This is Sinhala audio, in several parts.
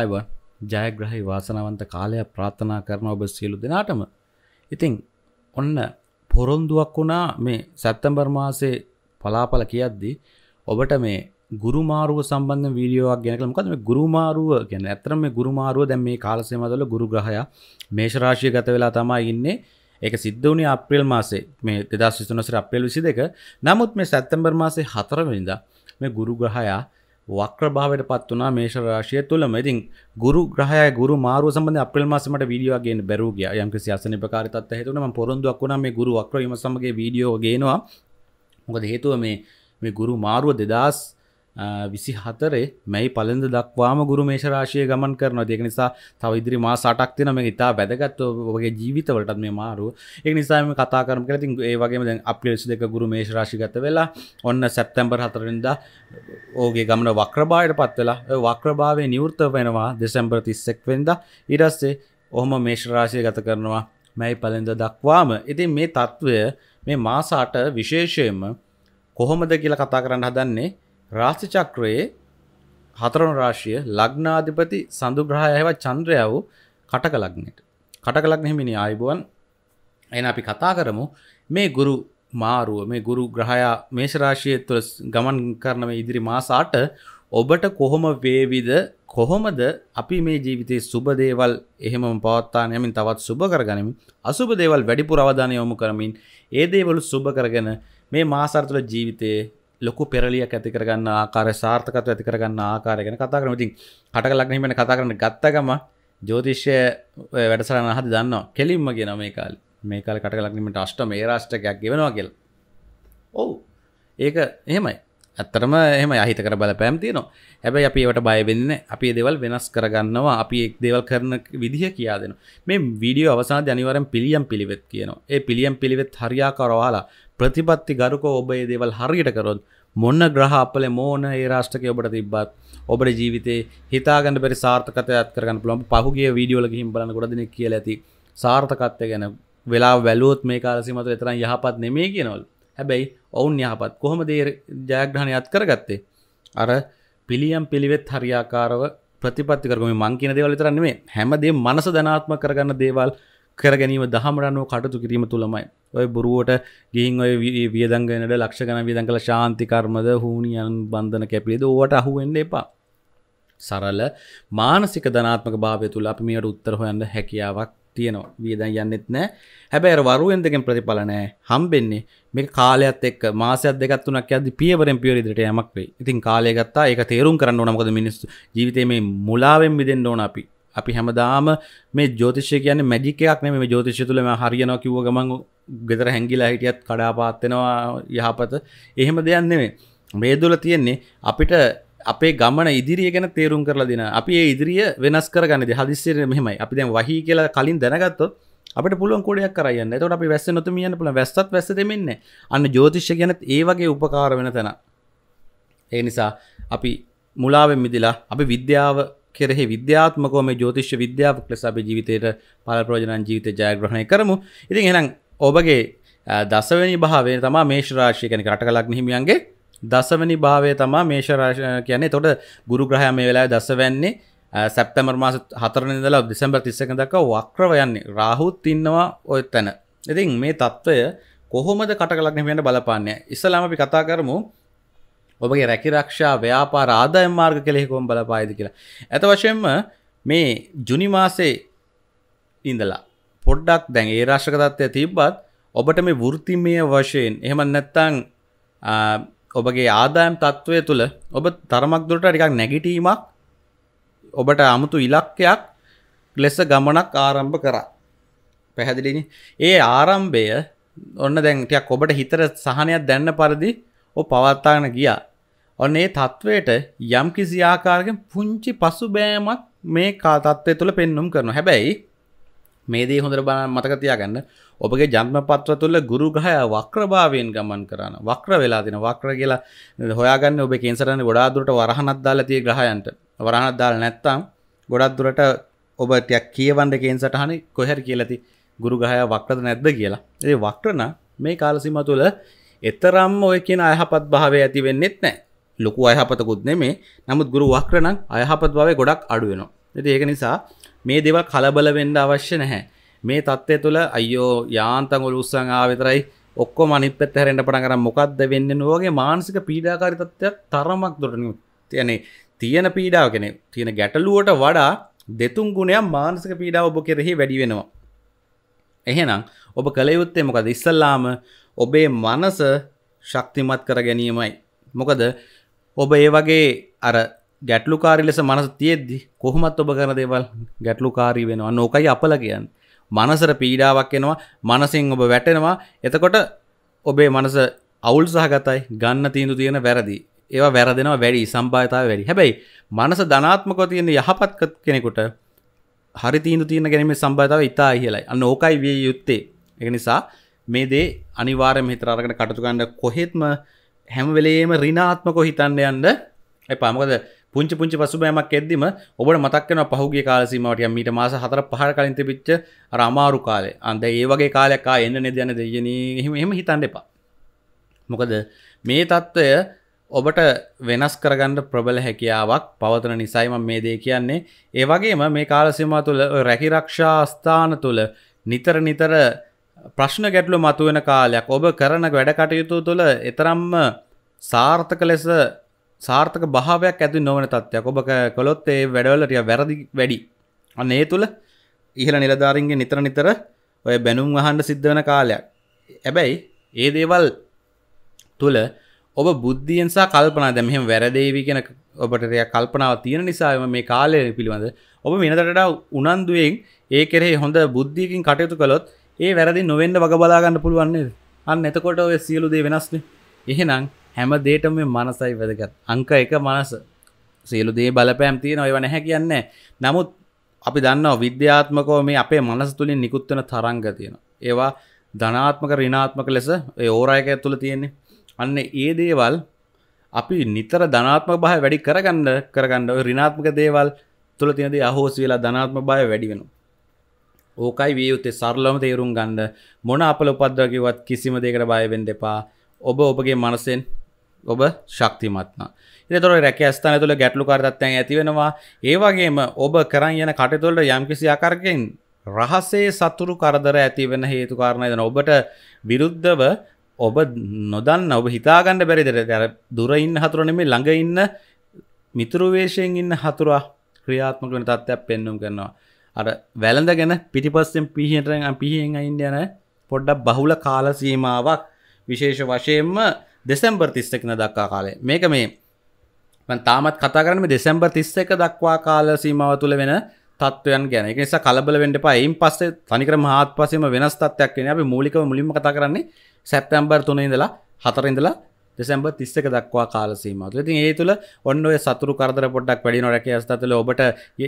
අයිබන් ජයග්‍රහහි වාසනාවන්ත කාලයක් ප්‍රාථනා කරන ඔබ සියලු දෙනාටම ඉතිං ඔන්න පොරොන්දුවක් වුණා මේ සැත්තම්බර් මාසේ පලාපල කියද්දී ඔබට මේ ගුරුමාරුව සම්බන්ධ වීඩියෝක් ගැනකල මොකද මේ ගුරුමාරුව ගැන ඇත්තටම මේ ගුරුමාරුව දැන් මේ කාලසය මතවල ගුරු ග්‍රහය මේෂ රාශිය ගත වෙලා තමයි ඉන්නේ ඒක සිද්ධ වුණේ අප්‍රේල් මාසේ මේ 2023 අප්‍රේල් 22 නමුත් මේ සැප්තැම්බර් මාසේ 4 වෙනිදා මේ ගුරු ග්‍රහයා වක්‍රභාවයට පත් වනා මේෂ රාශිය තුළම ඉතින් ගුරු ග්‍රහය ගුරු මාරුව සම්බන්ධ අප්‍රේල් මාසෙමට වීඩියෝ ගේන්න බැරුව ගියා යම්කිසි අසනීපකාරී තත්ත්වයක් හේතුව නම් පොරොන්දුක් වුණා මේ ගුරු වක්‍රවීම සමග වීඩියෝ ගේනවා මොකද හේතුව මේ මේ ගුරු මාරුව 2000 විසි හතරේ මැයි පලඳ දක්වාම ගුරු මේශරාශය ගමන් කරන දෙක නිසා තව ඉදිරි මා සටක් තින මේ ඉතා වැදගත් ඔගේ ජීවිතවලටත් මේ මාරු ඒ නිසාම කතා කරම කර තින් ඒ වගේ දැන් අපිලෙස් දෙක ගුරු මේශරාශිගත වෙලා ඔන්න සැප්තැම්බර් හතරෙන්ද ඕගේ ගමන වක්‍රභායට පත්වෙලා වක්‍රභාවේ නිවෘත වෙනවා දෙසැම්බර් තිස්සෙක් වෙන්ද ඉරස්සේ ඔහොම මේශ්‍රාශය ගත කරනවා මැයි පලඳ දක්වාම ඉතින් මේ තත්ත්වය මේ මාසාට විශේෂයෙන්ම කොහොමද කියලා කතා කරන්න හදන්නේ රාශි චක්‍රයේ හතරවන රාශිය ලග්නාධිපති සඳු ග්‍රහය හෙවත් චන්ද්‍රයා වූ කටක ලග්නයට. කටක ලග්න හිමිනි ආයුබෝවන්. එහෙනම් අපි කතා කරමු මේ ගුරු මාරුව මේ ගුරු ග්‍රහයා මේෂ රාශිය තුළ ගමන් කරන මේ ඉදිරි මාස 8 ඔබට කොහොම වේවිද කොහොමද අපි මේ ජීවිතේ සුබ දේවල් එහෙමම පවත්වාගෙන යමින් තවත් සුබ කරගනිමින් අසුබ දේවල් වැඩිපුර අවධානය යොමු කරමින් ඒ දේවල් සුබ කරගෙන මේ මාස තුළ ජීවිතයේ ලොකු පෙරලියක් ඇතිකරගන්න ආකාර සාර්ථකත්ව ඇතිකරගන්න ආකාරගෙන කතා කරන ඉතින් හටක ලක්නීමට කතා කරන ගත්තගම ජෝතිෂ්‍ය වැඩසරන හද දන්න කෙලින්ම ගෙන මේ කාල මේ කාල කට ලක්නීමට අෂ්ට මේ රාෂ්ටකයක් ගෙනවා කියල ඔවු ඒක එහෙමයි ඇත්තරම එහම අහිතකර බල පැම්තියනවා හැබැයි අපිට බයවෙන්න අපි දෙවල් වෙනස් කරගන්නවා අපි එක් දෙවල් කරන විදිහ කියා දෙන මේ විඩියෝ අවසා ජනිවරම් පිළියම් පිළිවෙත් කියනවා ඒ පිළියම් පිළිවෙත් හරියා කරවාලා ප්‍රතිපත්ති ගරුක ඔබේ දේවල් හරියට කරොත් මොන්න ග්‍රහ අපල මෝන ඒ රාෂ්ටකය ඔබට තිබ්බත් ඔබට ජීවිතේ හිතාගන්න පරි සාර්ථකතයත් කරගන්න පුළොම පහුගේ වීඩියෝල හිම් බලන්න ගොඩදන කියල ඇති සාර්ථකත්ය ගැන වෙලා වැලුවොත් මේ කාලසිමතු එතරම් යහපත් නෙමේ කියනොල් හැබැයි ඔවුන් යහපත් කොහොම දේ ජයග්‍රහණයත් කරගත්තේ අර පිළියම් පිළිවෙත් හරියාකාරව ප්‍රතිපත්ති කරගම මංකින දේවල් තරන්නේ හැමදේ මනස ධනාත්ම කරගන්න දේවල් කරගැනීම දහමරන්නුව කටතු කිරීම තුළමයි ඔය බොරුවට ගිහින් ඔය වියදංගනට ලක්ෂගන වියදන් කළ ශාන්තිකර්මද හූනියන් බන්ධන කැපියද ඕට අහුවෙන්ඩ එපා සරල මානසික ධනාත්මක භාවය තුළ අපි මේට උත්තර හොයන්න හැකියාවක් තියෙනවා වියදන් යන්නෙත් නෑ හැබැයි වරුවෙන් දෙකෙන් ප්‍රතිඵල නෑ හම්බෙන්නේ මේ කාලයත් එක් මාසයක් දෙකක් තුනක් යද්දි පියවරෙන් පියවර ඉදිරියට යමක් වෙයි. ඉතින් කාලය ගත්තා ඒක තේරුම් කරන්න ඕන මොකද මිනිස්සු ජීවිතේ මේ මුලාවෙන් මිදෙන්න ඕන අපි. අපි හැමදාම මේ ජ්‍යොතිෂය කියන්නේ මැජික් එකක් නෙමෙයි මේ ජ්‍යොතිෂය තුල මම හරියනවා කිව්ව ගමන් ගෙතර හැංගිලා හිටියත් කඩාපාත්වෙනවා යහපත එහෙම දෙයන්නෙමේ මේදුල තියෙන්නේ අපිට අපේ ගමන ඉදිරිය ගැන තේරුම් කරලා දෙන අපි ඒ ඉදිරිය වෙනස් කරගන්න හදිස්සර මෙහමයි අපි දැන් වහි කියලා කලින් දැනගත්තො අපට පුළුවන් කොඩයක් කරයන්න තොට අපි වැස්ස නොතු කියන්න පුළ වැස්සත් වැස දෙමෙන්න අන්න ජෝතිෂ ගැනත් ඒ වගේ උපකාර වෙන තැන ඒ නිසා අපි මුලාවෙන් මිදිලා අපි විද්‍යාව කෙරෙහි විද්‍යාත්මකෝම ජෝතිෂ්‍ය විද්‍යාවක් ලෙස අපි ජීවිතයට පල ප්‍රෝජනන් ජීවිත ජයග්‍රහණය කරමු ඉතින් එනම් ඔබගේ දසවැනි භාවේ තමා මේශ්‍රාශය කැන රට කලක් හිමියන්ගේ දසවැනි භාවය තමා මේශරාශ කියන්නේ තොට ගුරු ග්‍රහය මේ වෙලා දසවැන්නේ සැප්තමර් මාස හතරනිදලා දෙසම්බර් තිස්සක දක්ක වක්්‍රව යන්නේ රාහුත් ඉන්නවා ඔය තැන ඉතින් මේ තත්ත්වය කොහොමද කටකලක් වෙන බලපාන්නේ ඉස්සලාම අපි කතා කරමු ඔබගේ රැකිරක්ෂා ව්‍යාපා රාධයම් මාර්ග කෙලෙහිකොම් බලපායිද කියලා ඇත වශයෙන්ම මේ ජුනි මාසේ ඉඳලා පොඩ්ඩක් දැන් ඒ රාශ්ක තත්වය තිබ්බත් ඔබට මේ වෘතිමය වශයෙන් එහෙම නැත්තං ඔබගේ ආදායම් තත්ත්වය තුළ ඔබ තරමක් දුරට ටිකක් නැගිටීමක් ඔබට අමුතු ඉලක්කයක් ලෙස ගමනක් ආරම්භ කරා පැහැදිලිනි ඒ ආරම්භය ඔන්න දැන්ටයක් ඔබට හිතර සහනයක් දැන්න පරදි ඔ පවත්තාගෙන ගියා ඔන්න ඒ තත්ත්වයට යම් කිසි ආකාරගෙන් පුංචි පසු බෑමක් මේ කාතත්වය තුළ පෙන්නුම් කරන හැබැයි මේදේ හොඳර බා මතක තියාගන්න ඔබගේ ජන්ම පත්‍ර තුළ ගුරු ගහය වක්‍රභාවයෙන් ගමන් කරන වක්‍ර වෙලා තින වක්‍ර කියලා හොයාගන්න ඔබ කෙන්සරන්න ගොඩාදුරට වරහනත් දාලා තිය ග්‍රහයන්ට වරහනත් දාලා නැත්තම් ගොඩක් දුරට ඔබ ටිකක් කියවන්න කෙන්සටහනේ කොහර කියලාති ගුරු ගහය වක්‍රද නැද්ද කියලා ඒ වක්‍රන මේ කාලසීම තුළ එතරම් ඔය කියන අයහපත් භාවය ඇති වෙන්නෙත් නැහැ ලොකු අයහපතකුත් නෙමේ නමුත් ගුරු වක්‍රණං අයහපත් භාවය ගොඩක් අඩු වෙනවා ඉතින් ඒක නිසා මේ දෙව කලබල වෙන්න අවශ්‍ය නැහැ මේ තත්ත්වය තුළ අයෝ යාන්තගොල උත්සංආ විතරයි ඔක්කො මනිපත් හැරෙන්ට පට කර මොකක්ද වෙන්න නුවගේ මානසික පීඩාකාරිතත්වයක් තරමක් දොටනු තියනේ තියෙන පීඩාව කෙනෙ තියෙන ගැටලුවට වඩා දෙතුන් ගුණයක් මානසික පීඩාව ඔබ කෙරෙහි වැඩි වෙනවා එහෙනම් ඔබ කළයුත්තේ මොකද ඉස්සල්ලාම ඔබේ මනස ශක්තිමත් කර ගැනීමයි මොකද ඔබ ඒ වගේ අර ගැටලුකාරි ලෙස මනස තියෙද්දි කොහොමත් ඔබ කරන දේවල් ගැටලුකාරී වෙනවා නෝකයි අපල කියන්න මනසර පීඩාවක් එනවා මනසින් ඔබ වැටෙනවා එතකොට ඔබේ මනස අවුල් සහගතයි ගන්න තීන්දු තියෙන වැරදි ඒවා වැරදෙනවා වැඩි සම්භාවිතාව වැඩි හැබැයි මනස ධනාත්මකව තියෙන යහපත් කෙනෙකුට හරි තීන්දු තියෙන ගැනීමේ සම්භාවිතාව ඉතා ඉහළයි අන්න ඕකයි විය යුත්තේ ඒක නිසා මේ දේ අනිවාර්යයෙන්ම හිතට අරගෙන කටයුතු කරන්න කොහෙත්ම හැම වෙලේම ඍණාත්මකව හිතන්න යන්න එපා මොකද පුංචි පුංචි පසුබෑමක් එද්දිම ඔබට මතක් වෙනවා පහුගිය කාල සීමාවට යම් මීට මාස 4 5 කලින් තිබිච්ච අර අමාරු කාලේ. අන්ද ඒ වගේ කාලයක් ආ එන්න නේද යන දෙයනේ. එහෙම එහෙම හිතන්න එපා. මොකද මේ தত্ত্বය ඔබට වෙනස් කරගන්න ප්‍රබල හැකියාවක් පවතන නිසයිම මේ දේ කියන්නේ ඒවගේම මේ කාලසිම තුළ රැකිරක්ෂා ස්ථාන තුළ නිතර නිතර ප්‍රශ්න ගැටලු මතුවෙන කාලයක් ඔබ කරන වැඩකටයුතු තුළ එතරම්ම සාර්ථක ලෙස සාර්ථක භාවයක් ඇති නොවන තත්ත්යක් ඔබ කළොත් ඒ වැඩවලටිය වැරදි වැඩි අන්න ඒ තුළ ඉහළ නිලධාරින්ගේ නිතර නිතර ඔය බැනුම් අහන්ඩ සිද්ධ වන කාලයක් ඇබැයි ඒ දේවල් තුළ ඔබ බුද්ධියන්සා කල්පනා දැමහෙම වැරදේවී කෙන ඔබටය කල්පනාව තියෙන නිසාම මේ කාලය පිළිබඳ ඔබ වෙනතටඩා උනන්දුවෙන් ඒ කෙරෙහි හොඳ බුද්ධියකින් කටයුතු කළොත් ඒ වැරදි නොවෙන්ඩ වග බලාගන්න පුළුවන්න්නේ අන්න එතකොට ඔය සියලුදේ වෙනස්නේ එහෙනම් හැම දේට මේ මනසයි වැදගත් අංක එක මනස සියලු දේ බලපෑම් තියෙන ඔයව නැහැ කියන්නේ නමුත් අපි දන්නවා විද්‍යාත්මකෝ මේ අපේ මනස තුළින් නිකුත්වන තරංග තියෙන ඒවා ධනාත්මක රිනාත්මක ලෙස ඕරායක ඇතුළ තියෙන්නේ අන්න ඒ දේවල් අපි නිතර ධනාත්ම භාය වැඩි කරගන්න කරගන්න රිනාත්මක දේවල් තුළ තියෙනද අහෝස් වෙලා ධනාත්ම භාය වැඩි වෙන ඕකයි විය යුත්තේ සරලම තේරුම් ගන්න මොන අපල උපද්දවකිවත් කිසිම දෙකට බය වෙන්න එපා ඔබ ඔබගේ මනසෙන් ඔබ ශක්තිමත්නා. එතොර රැකස්ථාන තුළ ගැටලු කරතත්වයන් ඇතිවෙනවා ඒවගේම ඔබ කරන් යන කටතුොල්ට යම්කිසි ආකරගෙන් රහසේ සතුරු කරදර ඇතිවෙන හේතු කාරණයදන ඔබට විරුද්ධව ඔබ නොදන්න ඔබ හිතාගන්න බැරිදර කර දුරඉන්න හතුරනෙමේ ළඟ ඉන්න මිතුරුවේශයෙන් ඉන්න හතුරා ක්‍රියාත්මක වන තත්ත්වයක් පෙන්නුම් කරනවා. අර වැළඳ ගැන පිටිපස්සෙන් පිහිටරෙන් පිහෙන් අයින්ඩයන පොඩ්ඩක් බහුල කාලසීමාවක් විශේෂ වශයෙන්ම දෙසම්බර් තිස්සකන දක්වා කාලේ මේක මේ තාමත් කතාරම දෙසම්බර් තිස්ස එක දක්වා කාල සීමාව තුළ වෙන තත්වයන් ගැන එක නිසා කලබල වෙන්ඩ පයින් පස්සේ තනිකර මහත් පසම වෙනස් තත්වයක් වෙන අපි මූලික මුලිම කතා කරන්නේ සැප්තැම්බර් තුන ඉඳලා හතරඉඳලා දෙසැම්බ තිස්සක දක්වා කාලසීමතු ඉතින් ඒ තුළ ඔන්න සතුරු කරදර පොඩක් වැඩි නොරැක අස්ථතල ඔබට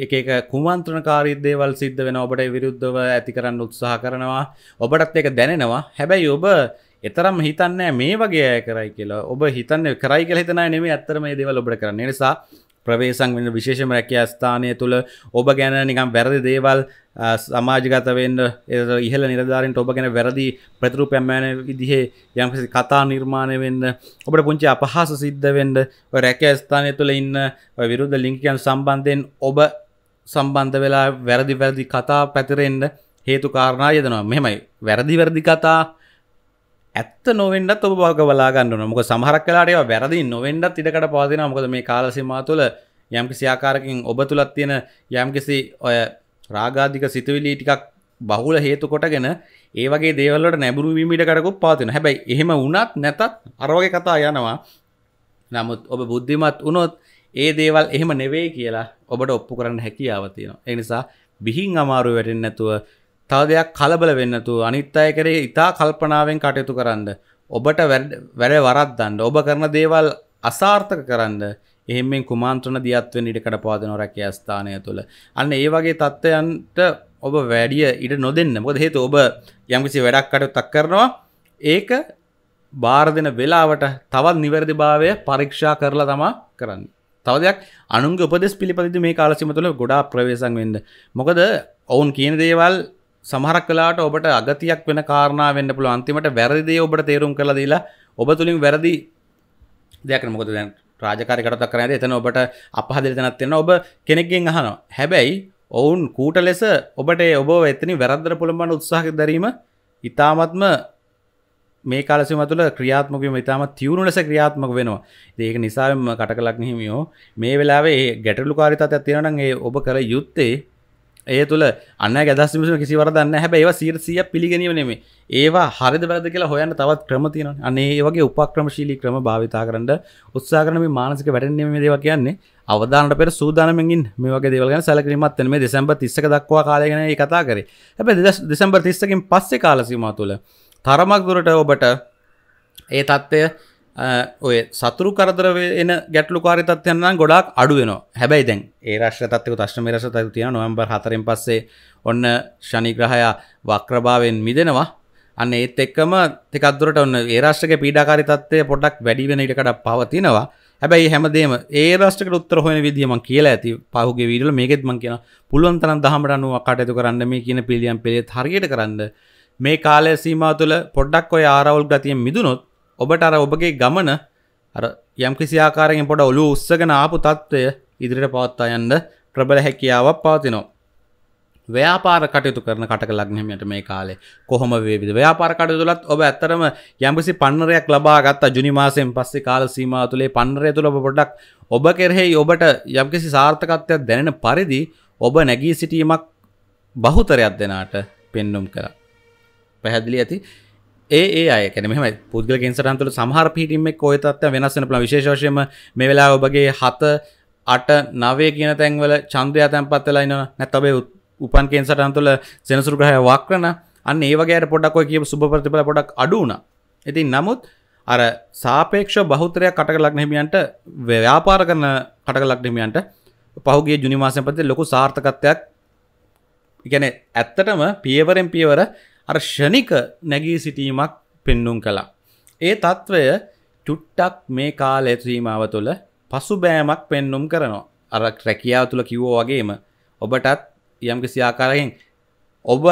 ඒක කුමන්ත්‍රණ කාරිදේවල් සිද්ධ වෙන ඔබට විරුද්ධව ඇති කරන්න උත්සාහ කරනවා ඔබටත් ඒක දැනෙනවා හැබැයි ඔබ එතරම් හිතන්නෑ මේ වගේ අය කරයි කියලා ඔබ හිතන්න කරයි කියලා හිතන නෙමේ ඇත්තරම මේ දේවල් ඔබට කරන්න නිසා ප්‍රවේශම් වෙන විශේෂම රැකියා ස්ථානය තුළ ඔබ ගැන නිකම් වැරදි දේවල් සමාජගතවෙන්න ඉහල නිරධාරින් ඔබ ගැන වැරදි ප්‍රතිරු පැම්මෑන විදිහේ යම්කිසි කතා නිර්මාණය වෙන්න ඔබට පුංචි අපහාස සිද්ධ වෙන්න රැකෑ ස්ථානය තුළ ඉන්න විරුද්ධ ලිංකිකයන් සම්බන්ධයෙන් ඔබ සම්බන්ධ වෙලා වැරදි වැරදි කතා පැතිරෙන්න්න හේතු කාරණා යදනවා මෙමයි වැරදි වැරදි කතා ඇත්ත නොවෙන්ඩත් ඔබ බග බලාගන්න නොමක සහරක් කලාටය වැරදි නොවෙන්ඩත් ඉඩකට පාදින මොකද මේ කාලසිමා තුළ යම්කිසි ආකාරකින් ඔබ තුළත් තියෙන යම්කිසි ඔය රාගාධික සිතුවිලි ටිකක් බහුල හේතු කොටගෙන ඒවගේ දේවල්ලට නැබුරුවීමට කරකු පාතින හැබැයි එහෙම වුණත් නැතත් අරවගේ කතා යනවා නමුත් ඔබ බුද්ධිමත් වනොත් ඒ දේවල් එහෙම නෙවෙයි කියලා ඔබට ඔප්පු කරන්න හැකියාවතියෙන එනිසා බිහින් අමාරු වැටෙන් නැතුව තව දෙයක් කලබල වෙන්නතු අනිත් අය කරේ ඉතා කල්පනාවෙන් කටයුතු කරන්න ඔබට වැඩ වරද්දන්න ඔබ කරන දේවල් අසාර්ථක කරන්න එහෙමෙන් කුමාන්ත්‍රණ දියත්වෙන් ඉඩ කඩ පාදන රැකේ ස්ථානය තුළ අන්න ඒ වගේ තත්ත්වයන්ට ඔබ වැඩිය ඉඩ නොදන්න මොද හේතු ඔබ යම්කිසි වැඩක් කටු තක් කරනවා ඒක බාර දෙන වෙලාවට තවත් නිවැරදි භාවය පරීක්ෂා කරලා තමා කරන්න. තව දෙයක් අනුන්ගේ උපදෙස් පිළිපදිදි මේ කාලසීම තුළ ගොඩාක් ප්‍රවේශම් වෙන්න. මොකද ඔවුන් කියන දේවල් සමහරක් වෙලාට ඔබට අගතියක් වෙන කාරණා වෙන්න පුළුවන් අන්තිමට වැරදි දේ ඔබට තේරුම් කරලා දීලා ඔබ තුලින් වැරදි දෙයක් මොකද දැන් රාජකාරි කටයුත්තක් කරන්නේ එතන ඔබට අපහසුතාවයක් තැනක් තියෙනවා ඔබ කෙනෙක්ගෙන් අහනවා හැබැයි ඔවුන් කූට ලෙස ඔබට ඔබ එතනින් වැරද්දට පුළුවන් උත්සාහ දැරීම ඉතාමත්ම මේ කාලසිම තුළ ක්‍රියාත්මකම ඉතාම තිවුණු ලෙස ක්‍රියාත්මක වෙනවා. ඒක නිසාම කට කලක් හිමියෝ මේ වෙලාවේ ගැටලු කාරිතත් ඇත්තිරනන් ඒ ඔබ කර යුත්තේ ඒ තුළ අන්න ගැදස්ම කිසි වරදන්න හැබ ඒවා සීරසිය පිළිගැනීම නෙමේ ඒවා හරිද වැද කියලා හොයන්න තවත් ක්‍රමතියන අන්නේ ඒවගේ උපක්‍රමශීලි ක්‍රම භාවිතා කරට උත්සා කරනම මානසික වැටනීම දේව කියන්නේ අවධානට පෙර සූදානමින් මේ වගේ දේවල්ගන සැලකිරීමත් මේ දෙසැම්බ තිස්සක දක්වා කාලයගෙන කතා කරේ හැබ දෙසම්බර් තිස්සකින් පස්සේ කාලසීම තුළ තරමක් දුරට ඔබට ඒ තත්ත්වය ඔය සතුරු කරදරව එන ගැටලු කාරිතත්යන්න ගොඩක් අඩුවන හැබැයි දැන් ඒ රශ්්‍ර තත්වක තශ්ම රස තතු තියෙන නොම්බර් හතරෙන් පස්සේ ඔන්න ශනිග්‍රහයා වක්‍රභාවෙන් මිදෙනවා අන්න ඒත් එක්කම තෙකදුරට ඔන්න ඒරාශ්‍රක පීඩාකාරිතත්වය පොඩක් වැඩිවෙන ඉටකට පවතිනවා හැබැයි හැමදේම ඒරාශ්ක උත්තර හොන විදිියම කියලා ඇති පහුගේ විඩල මේකෙත්ම කියෙන පුළුවන්තරන් දහමට අනුව කටයතු කරන්න මේ කියන පිළියම් පෙේ හරියට කරන්න මේ කාලය සීමා තුළ පොඩ්ඩක් ඔය ආරවුල් ගතියෙන් මිදුනොත් ඔබට අර ඔබගේ ගමන අර යම් කිසිආකාරයෙන් පොඩ ඔලු උස්සගෙන ආපු තත්ත්වය ඉදිරිට පවත්තා යන්න ප්‍රබල හැකියාවක් පවතිනවා. ව්‍යාපාර කටයුතු කරන කටක ලග්නහිමයට මේ කාලේ කොහොම වේවිද ව්‍යාපාර කටයුතුලත් ඔබ ඇත්තරම යම්කිසි පන්නරයක් ලබා ගත්තා ජුනි මාසයෙන් පස්සේ කාල සීමාව තුලේ පන්නරය තුල ඔබ පොඩ්ඩක් ඔබ කෙරෙහි ඔබට යම්කිසි සාර්ථකත්වයක් දැනෙන පරිදි ඔබ නැගී සිටීමක් බහුතරයක් දෙනාට පෙන්눔 කරා පැහැදිලි ඇති ඒ අයකන මෙම පුද්ගල කෙන්සරන්තුල සහර පිටිමෙක් කොයතත්ව වෙනස්සන පල විශේෂයම මේ වෙලා ඔබගේ හත අට නවේ කියන තැන්වල චන්ද්‍රයා තැන්පත්වෙලයින නැතබේ උපන් කෙන්සටන්තුල සෙනසුරග්‍රහය වක්රන අන්න ඒවගේ පොඩක්ො කිය සුභ ප්‍රතිපල පොඩක් අඩුන ඉතින් නමුත් අර සාපේක්ෂ බෞතරයක් කටක ලක්නහිමියන්ට ව්‍යාපාර කරන කටක ලක්නමියන්ට පහුගේ ජුනිමාසපති ලොකු සාර්ථකත්වයක් ඉගැන ඇත්තටම පියවරෙන් පියවර අර ෂණික නැගී සිටීමක් පෙන්නුම් කළා. ඒ තත්ත්වය චුට්ටක් මේ කාල ඇත්‍රීමාව තුළ පසු බෑමක් පෙන්නුම් කරනවා. අර රැකියාව තුළ කිව්ෝ වගේම ඔබටත් යම් කිසිආකාරයෙන් ඔබ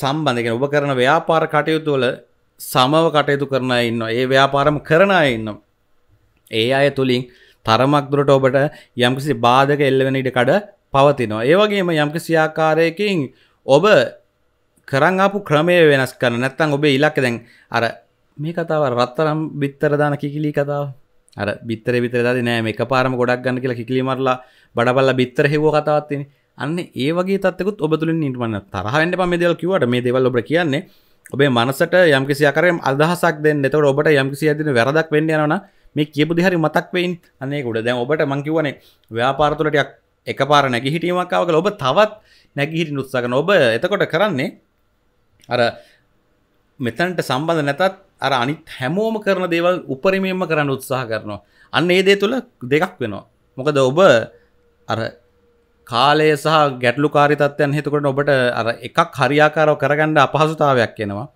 සම්බන්ධගෙන ඔබ කරන ව්‍යාපාර කටයුතු වල සමව කටයුතු කරන ඉන්න ඒ ව්‍යාපාරම කරන අය ඉන්නම්. ඒ අය තුළින් තරමක් දුරට ඔබට යම්කිසි බාධක එල්ලවෙන ඉඩ කඩ පවතිනවා. ඒ වගේම යම්කිසි ආකාරයකින් ඔබ කරංආපු ක්‍රමය වෙනස් කර නැත්තන් ඔබේ ඉලක්ක දැන් අර මේ කතාව රත්තරම් බිත්තර දාන කිකිලි කතාව අර බිත්තර විතර දදි නෑ මේ පාරම ගොඩක් ගන්න කියලා කිකිලි මරලා බඩබල්ල බිත්තර හෙව කතාවත්තින අන්න ඒ වගේ තත්කුත් ඔබ තුළින් නිටමන්න තරහෙන්ට පම දෙවල් කිවට මේ දෙවල් ඔබ කියන්නේ ඔබේ මනසට යම්කිසි අකරයම් අදහසක් දෙන්න එතවට ඔබට යම්කිසි අදින වැරදක් වෙන්න යනවා මේ කියපු දිහරි මතක් වෙයින් අන්නේ ගොඩ දැන් ඔබට මංකිවනේ ව්‍යාපාරතුලටයක් එක පාර නැගිහිටීමක්කාවක ඔබ තවත් නැගිහිට නුත්සකන ඔබ එතකොට කරන්නේ අර මෙතන්ට සම්බඳ නැතත් අර අනිත් හැමෝම කරන දේවල් උපරිමයෙන්ම කරන්න උත්සාහ කරනවා අන්න ඒ දේ තුළ දෙකක් වෙනවා මොකද ඔබ අර කාලය සහ ගැටලු කාරිතත්වයන් හේතුකොට ඔබට අර එකක් හරියාකාරව කරගන්න අපහසුතාවයක් එනවා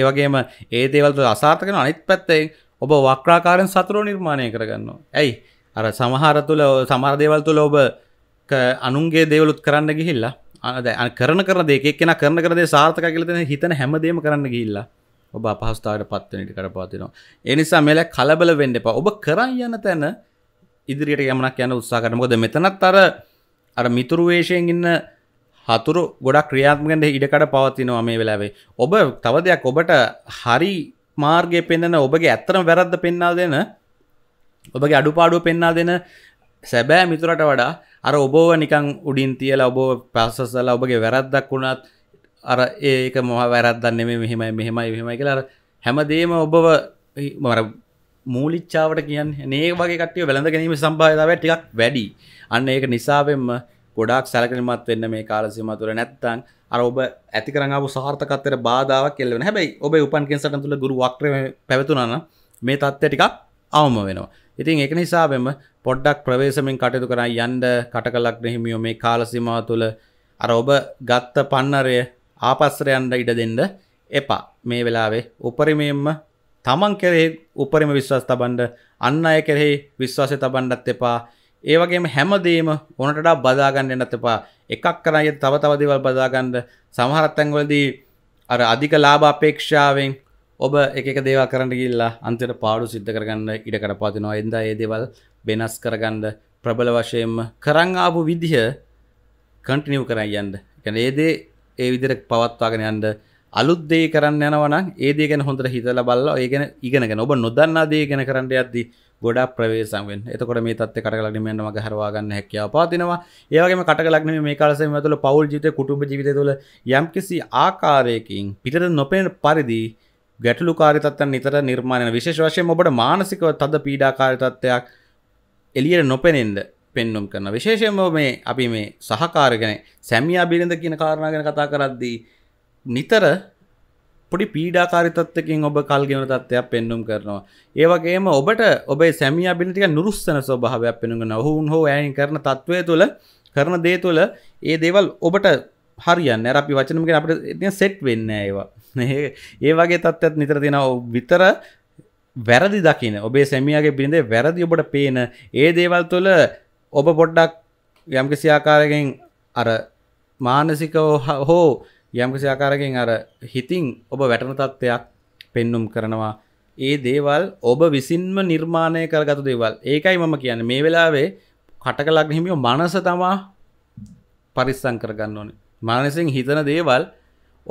ඒවගේම ඒ දේවල්තු අසාර්ථකන අනිත් පැත්තේ ඔබ වක්්‍රාකාරෙන් සතුරෝ නිර්මාණය කරගන්නවා ඇයි අර සමහර තුළ සමහර දේවල් තුළ ඔබ අනුන්ගේ දේවලුත් කරන්න ගිහිල්ලා අද කරන කරන දෙක කෙන කරන කරදේ සාර්ථක කියලතන හිතන හැමදේම කරන්න ගිල්ලා ඔබ අපහස්ථාවට පත්වනට කරපාතිනවා. එනිසා මෙල කලබල වෙන්න එපා ඔබ කරන්න යන තැන ඉදිරියට යමනක් යන උත්සා කරනකොද මෙතනත් අර අර මිතුරුවේශයෙන් ඉන්න හතුරු ගොඩක් ක්‍රියාත්මකට ඉඩකට පවතිනවා මේ වෙලාවේ. ඔබ තව දෙයක් ඔබට හරි මාර්ගය පෙන්න්න ඔබගේ ඇත්තරම වැරද්ද පෙන්නා දෙන ඔබගේ අඩුපාඩුව පෙන්නා දෙන සැබෑ මිතුරට වඩා අර ඔබෝව නිකං උඩින් තියලා ඔබෝ පැසසල ඔබගේ වැරද්දක් වුණත් අර ඒක මොහ වැරද්දන්න මේ මෙහෙමයි මෙහෙමයි මෙහෙමයි කියලා හැමදේම ඔබව මර මූලිච්චාවට කියන් නේ වගේ කටය වැළඳ ගැනීම සම්භාධාව ටිකක් වැඩි අන්න ඒක නිසාවෙන්ම ගොඩක් සැලකනමත් වෙන්න මේ කාලසිම තුර නැත්තන් අර ඔබ ඇති කරඟපු සාර්ථකත්තර බාධාවක් කෙල්ලෙන හැබයි ඔබ උපන් කෙන්සට තුළ ගුරු වක්්‍ර පැවතුනන මේ තත්ත්ය ටිකක් අවම වෙනවා ඉතින් ඒක නිසා මෙම පොඩ්ඩක් ප්‍රවේශමෙන් කටයුතු කරන්න යන්න කටකලක් නෙහිමියෝ මේ කාලසීමාව තුළ අර ඔබ ගත්ත පන්නරය ආපස්සර යන්න ඉඩ දෙන්න එපා මේ වෙලාවේ උපරිමයෙන්ම තමන් කෙරෙහි උපරිම විශ්වාස තබන්න අන් අය කෙරෙහි විශ්වාසය තබන්නත් එපා ඒ වගේම හැමදේම ඕනටට බදා ගන්න යන්නත් එපා එකක් කරන් තව තව දේවල් බදා ගන්න සමහර තැන්වලදී අර අධික ලාභ අපේක්ෂාවෙන් ඔබ එක දේව කරන්න ගිල්ලා අන්තයට පාඩු සිද්ධ කරගන්න ඉඩ කරපාතිනවා එදා ඒ දේවල් වෙනස් කරගන්න ප්‍රබල වශයෙන්ම කරං ආපු විදිහ කටිනිව් කරන්න යන්න ගැන ඒදේ ඒ විදිර පවත්වාගෙන යන්ට අලුත්දේ කරන්න යනවන ඒදේ ගැන හොඳට හිතල බල්ල ඒගෙන ඉගෙනගෙන ඔබ නොදන්නා දේ ගැන කරන්න අද්දි ගොඩා ප්‍රවේසන්ෙන් එතකොට මේ තත්ත කටලක්නමෙන් මග හරවාගන්න හැකියාව පාතිනවා ඒවගේම කටලක්න මේ කාලසම තුළ පවල් ජිත කුටුඹ ජීවිත තුළ යම්කිසි ආකාරයකින් පිට නොපෙන් පරිදි ගැටලු කාරිතත්ව නිතර නිර්මාණය විශේෂ වශයෙන් ඔබට මානසිකව තද පීඩාකාරිතත්වයක් එලියට නොපෙනෙන්ද පෙන්නුම් කරන විශේෂයෙන්ම මේ අපි මේ සහකාරගෙන සැමියා බිරිඳ කියන කාරණා ගැන කතා කරද්දී නිතර පොඩි පීඩාකාරිතත්වකින් ඔබ කල්ගෙන තත්ත්වයක් පෙන්නුම් කරනවා. ඒවගේම ඔබට ඔබේ සැමිය බිනිටික නුරුස්සන ස්වභාවයක් පෙනුගෙන ඔහුන් හෝ ඇයින් කරන තත්ත්වය තුළ කරන දේ තුළ ඒ දේවල් ඔබට හරියන්න අපි වචනමගෙන අපට ඉතින් සෙට් වෙන්න ඒවා. ඒ වගේ තත්ත්ත් නිතර තිනව විතර වැරදි දකින ඔබේ සැමියගේ බිඳේ වැරදි ඔබට පේන ඒ දේවල් තුළ ඔබ පොඩ්ඩක් යම්කිසි ආකාරකින් අර මානසික හෝ යම්කිසි ආකාරකින් අර හිතින් ඔබ වැටන තත්ත්වයක් පෙන්නුම් කරනවා ඒ දේවල් ඔබ විසින්ම නිර්මාණය කරගතු දේවල් ඒකයි මම කියන්න මේ වෙලාවේ කටකලක් හිමියෝ මනස තමා පරිස්සං කරගන්න ඕනේ මානසින් හිතන දේවල්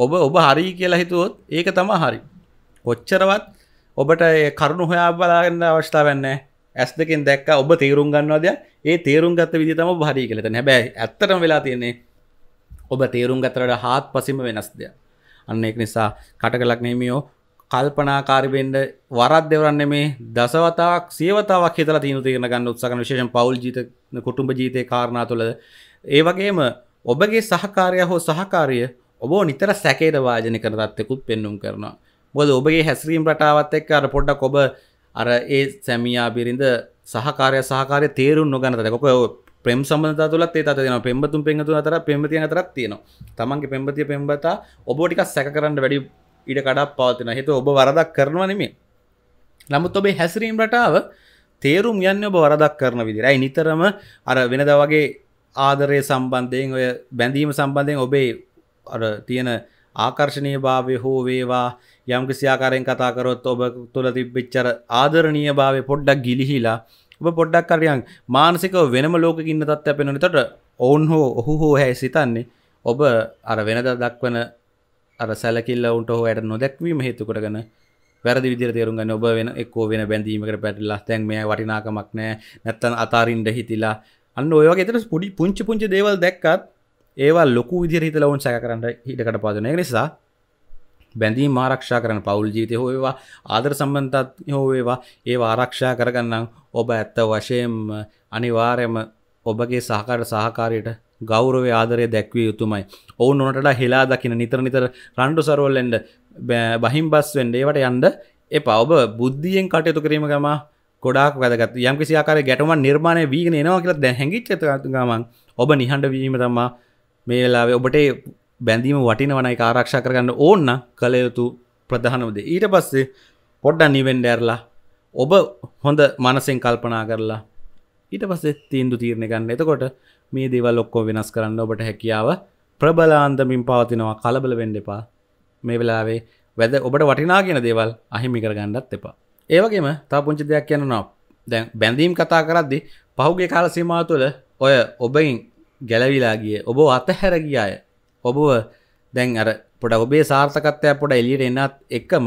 ඔබ ඔබ හරි කියලා හිතුවොත් ඒක තම හරි කොච්චරවත් ඔබට කරුණු හොයා බලාගන්න අවස්ථාවන්නේ ඇස් දෙකින් දැක්ක ඔබ තේරුම් ගන්නවාද ඒ තේරුම් ගත්ත විදි තම හරි කියලත හැබැයි ඇත්තටම වෙලා තියෙන්නේ ඔබ තේරුම් ගතරට හාත් පසිම වෙනස්ද අන්න එක් නිසා කටකලක් නෙමියෝ කල්පනාකාරිබෙන්ඩ වරත් දෙවරන්න මේ දසවතාවක් සේවතාවක් හිතල තිීන තිරෙන ගන්න උත්සකන විශේෂ පවල් ජීත කුටුම්ඹ ජීතය කාරණා තුළද ඒ වගේම ඔබගේ සහකාරය හෝ සහකාරය ඔබ නිතර සැකේට වාජන කර තත්යකුත් පෙන්නුම් කරනවා බොද ඔබගේ හැස්රීම් රටාවත් එක් අර පොඩ්ඩක් ඔබ අර ඒ සැමියා බිරිඳ සහකාරය සහකාරය තේරුම් නොගන්න තකොක පෙම් සබඳ තුලත් ඒ තන පෙම්බතුම් පෙන්තු අතර පෙම්මති අතරත් තියෙනවා තමන්ගේ පෙම්බතිය පෙම්බතා ඔබෝටික සැක කරන්න වැඩි ඉඩ කඩක් පවතින හිත ඔබ වරදක් කරනවා නෙමේ නමුත් ඔබේ හැසිරීම් රටාව තේරුම් යන්න ඔබ වරදක් කරන විදිරයි නිතරම අර වෙනද වගේ ආදරය සම්බන්ධයෙන් ඔය බැඳීම සම්බන්ධයෙන් ඔබේ අර තියෙන ආකර්ශණය භාවය හෝ වේවා යම් කිසියාකාරයෙන් කතාකරොත් ඔබ තුළ තිබ්බිච්චර ආදරණීය භාවය පොඩ්ඩක් ගිලිහිලා ඔබ පොඩ්ඩක් කරයන් මානසික වෙනම ලෝකකින්න තත් අපෙනනි තට ඔවුන් හෝ ඔහු හෝ හැයි සිතන්නේ ඔබ අර වෙනද දක්වන අර සැලකිල්ල උන්ට හෝ ඇයට නොදැක්වීම හේතුකටගන වැරදි විදිර තේරුම් ගන්න ඔබ වෙන එක්කෝ වෙන බැඳීමකට පැටල්ලා තැන් මේ වටිනාකමක් නෑ නැත්තන් අතාරින්ට හිතිලා අන්න ඔයගේ තර පුඩි පුංචි පුංචි දේවල් දැක්කත් ඒවා ලොකු විදි හිතලවන් සැක කරන්න හිටකට පාදන නිසා බැඳී මාරක්ෂා කරන පවුල් ජීතය හෝවා ආදර සම්බන්ධත් හෝවේවා ඒ ආරක්ෂා කරගන්නම් ඔබ ඇත්ත වශයෙන් අනිවාර්යම ඔබගේ සහකාර සහකාරයට ගෞරවේ ආදරය දැක්විය යුතුමයි ඔවුන් නොනට හෙලා දකින නිතර නිතර රණ්ඩු සරවල්ලෙන්ඩ බහිම් බස් වෙන්ඩ ඒවට යන්ඩ එ පවබ බුද්ධියෙන් කටයුතු කිරීම ගම ගොඩක් වැදගත් යම් කිසිආකාර ගැටම නිර්මාණය වීගෙන නවා කියලා දැහැඟි චතගමන් ඔබ නිහඬ වීම තමා මේ වෙලාවේ ඔබට බැඳීම වටිනවනයි ආරක්ෂා කරගන්න ඕන්න කළ යුතු ප්‍රධානමද ඊට පස්සේ පොඩ්ඩ නිවෙන්ඩ ඇරලා ඔබ හොඳ මනසෙන් කල්පනා කරලා ඊට පස්සේ තීන්දු තීරණ ගන්න එතකොට මේ දේවල් ඔක්කෝ වෙනස් කරන්න ඔබට හැකියාව ප්‍රබලාන්දමින් පවතිනවා කලබල වෙන්න එපා මේ වෙලාවේ වැද ඔබට වටිනා කියෙන දේවල් අහිමි කරගන්නත් එපා ඒවගේම තා පුංචි දෙයක් කියන්නවා දැන් බැඳීම් කතා කරද්දි පහුගේ කාල සීමාව තුළ ඔය ඔබයින් ගැලවිලා ගිය ඔබ අතහැර ගියාය ඔබව දැන් අර පොඩ ඔබේ සාර්ථකත්වයක් පොඩ එලියට එන්නත් එක්කම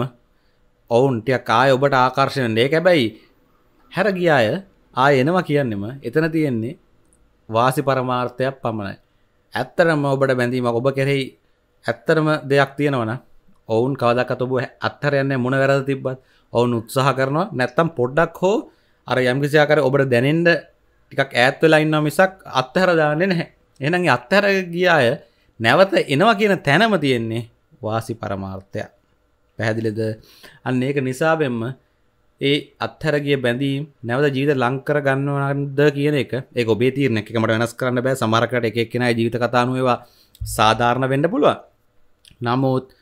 ඔවුන්ටය කාය ඔබට ආකර්ශණය කැබැයි හැර ගියාය ආය එනවා කියන්නෙම එතන තියෙන්නේ වාසි පරමාර්ථයක් පමණයි ඇත්තරම ඔබට බැඳීමක් ඔබ කෙරෙහි ඇත්තරම දෙයක් තියෙනවන ඔවුන් කවදක්කත ඔබ අත්තරයන්නේ මුණ වැරද තිබ්බත් ඔවුන් උත්සාහ කරනවා නැත්තම් පොඩ්ඩක් හෝ අර යම්කිසියාකර ඔබට දැනෙන්ට ටිකක් ඇත්වෙලා ඉන්න මිසක් අත්තහර දාන්න නැහැ එනගේ අත්තහර ගිය අය නැවත එනවා කියන තැනම තියෙන්නේ වාසි පරමාර්ථය පැහැදිලිද අන්න ඒක නිසාබෙන්ම ඒ අත්හැරගිය බැඳීම් නැවත ජීවිත ලංකර ගන්නවනද කියන එක ඒ ඔබේ තීරණ එකකට වෙනස් කරන්න බෑ සමහරකට එක එක්කෙනා ජීවිත කතානුවේවා සාධාරණ වෙන්න පුළුවන් නමුත්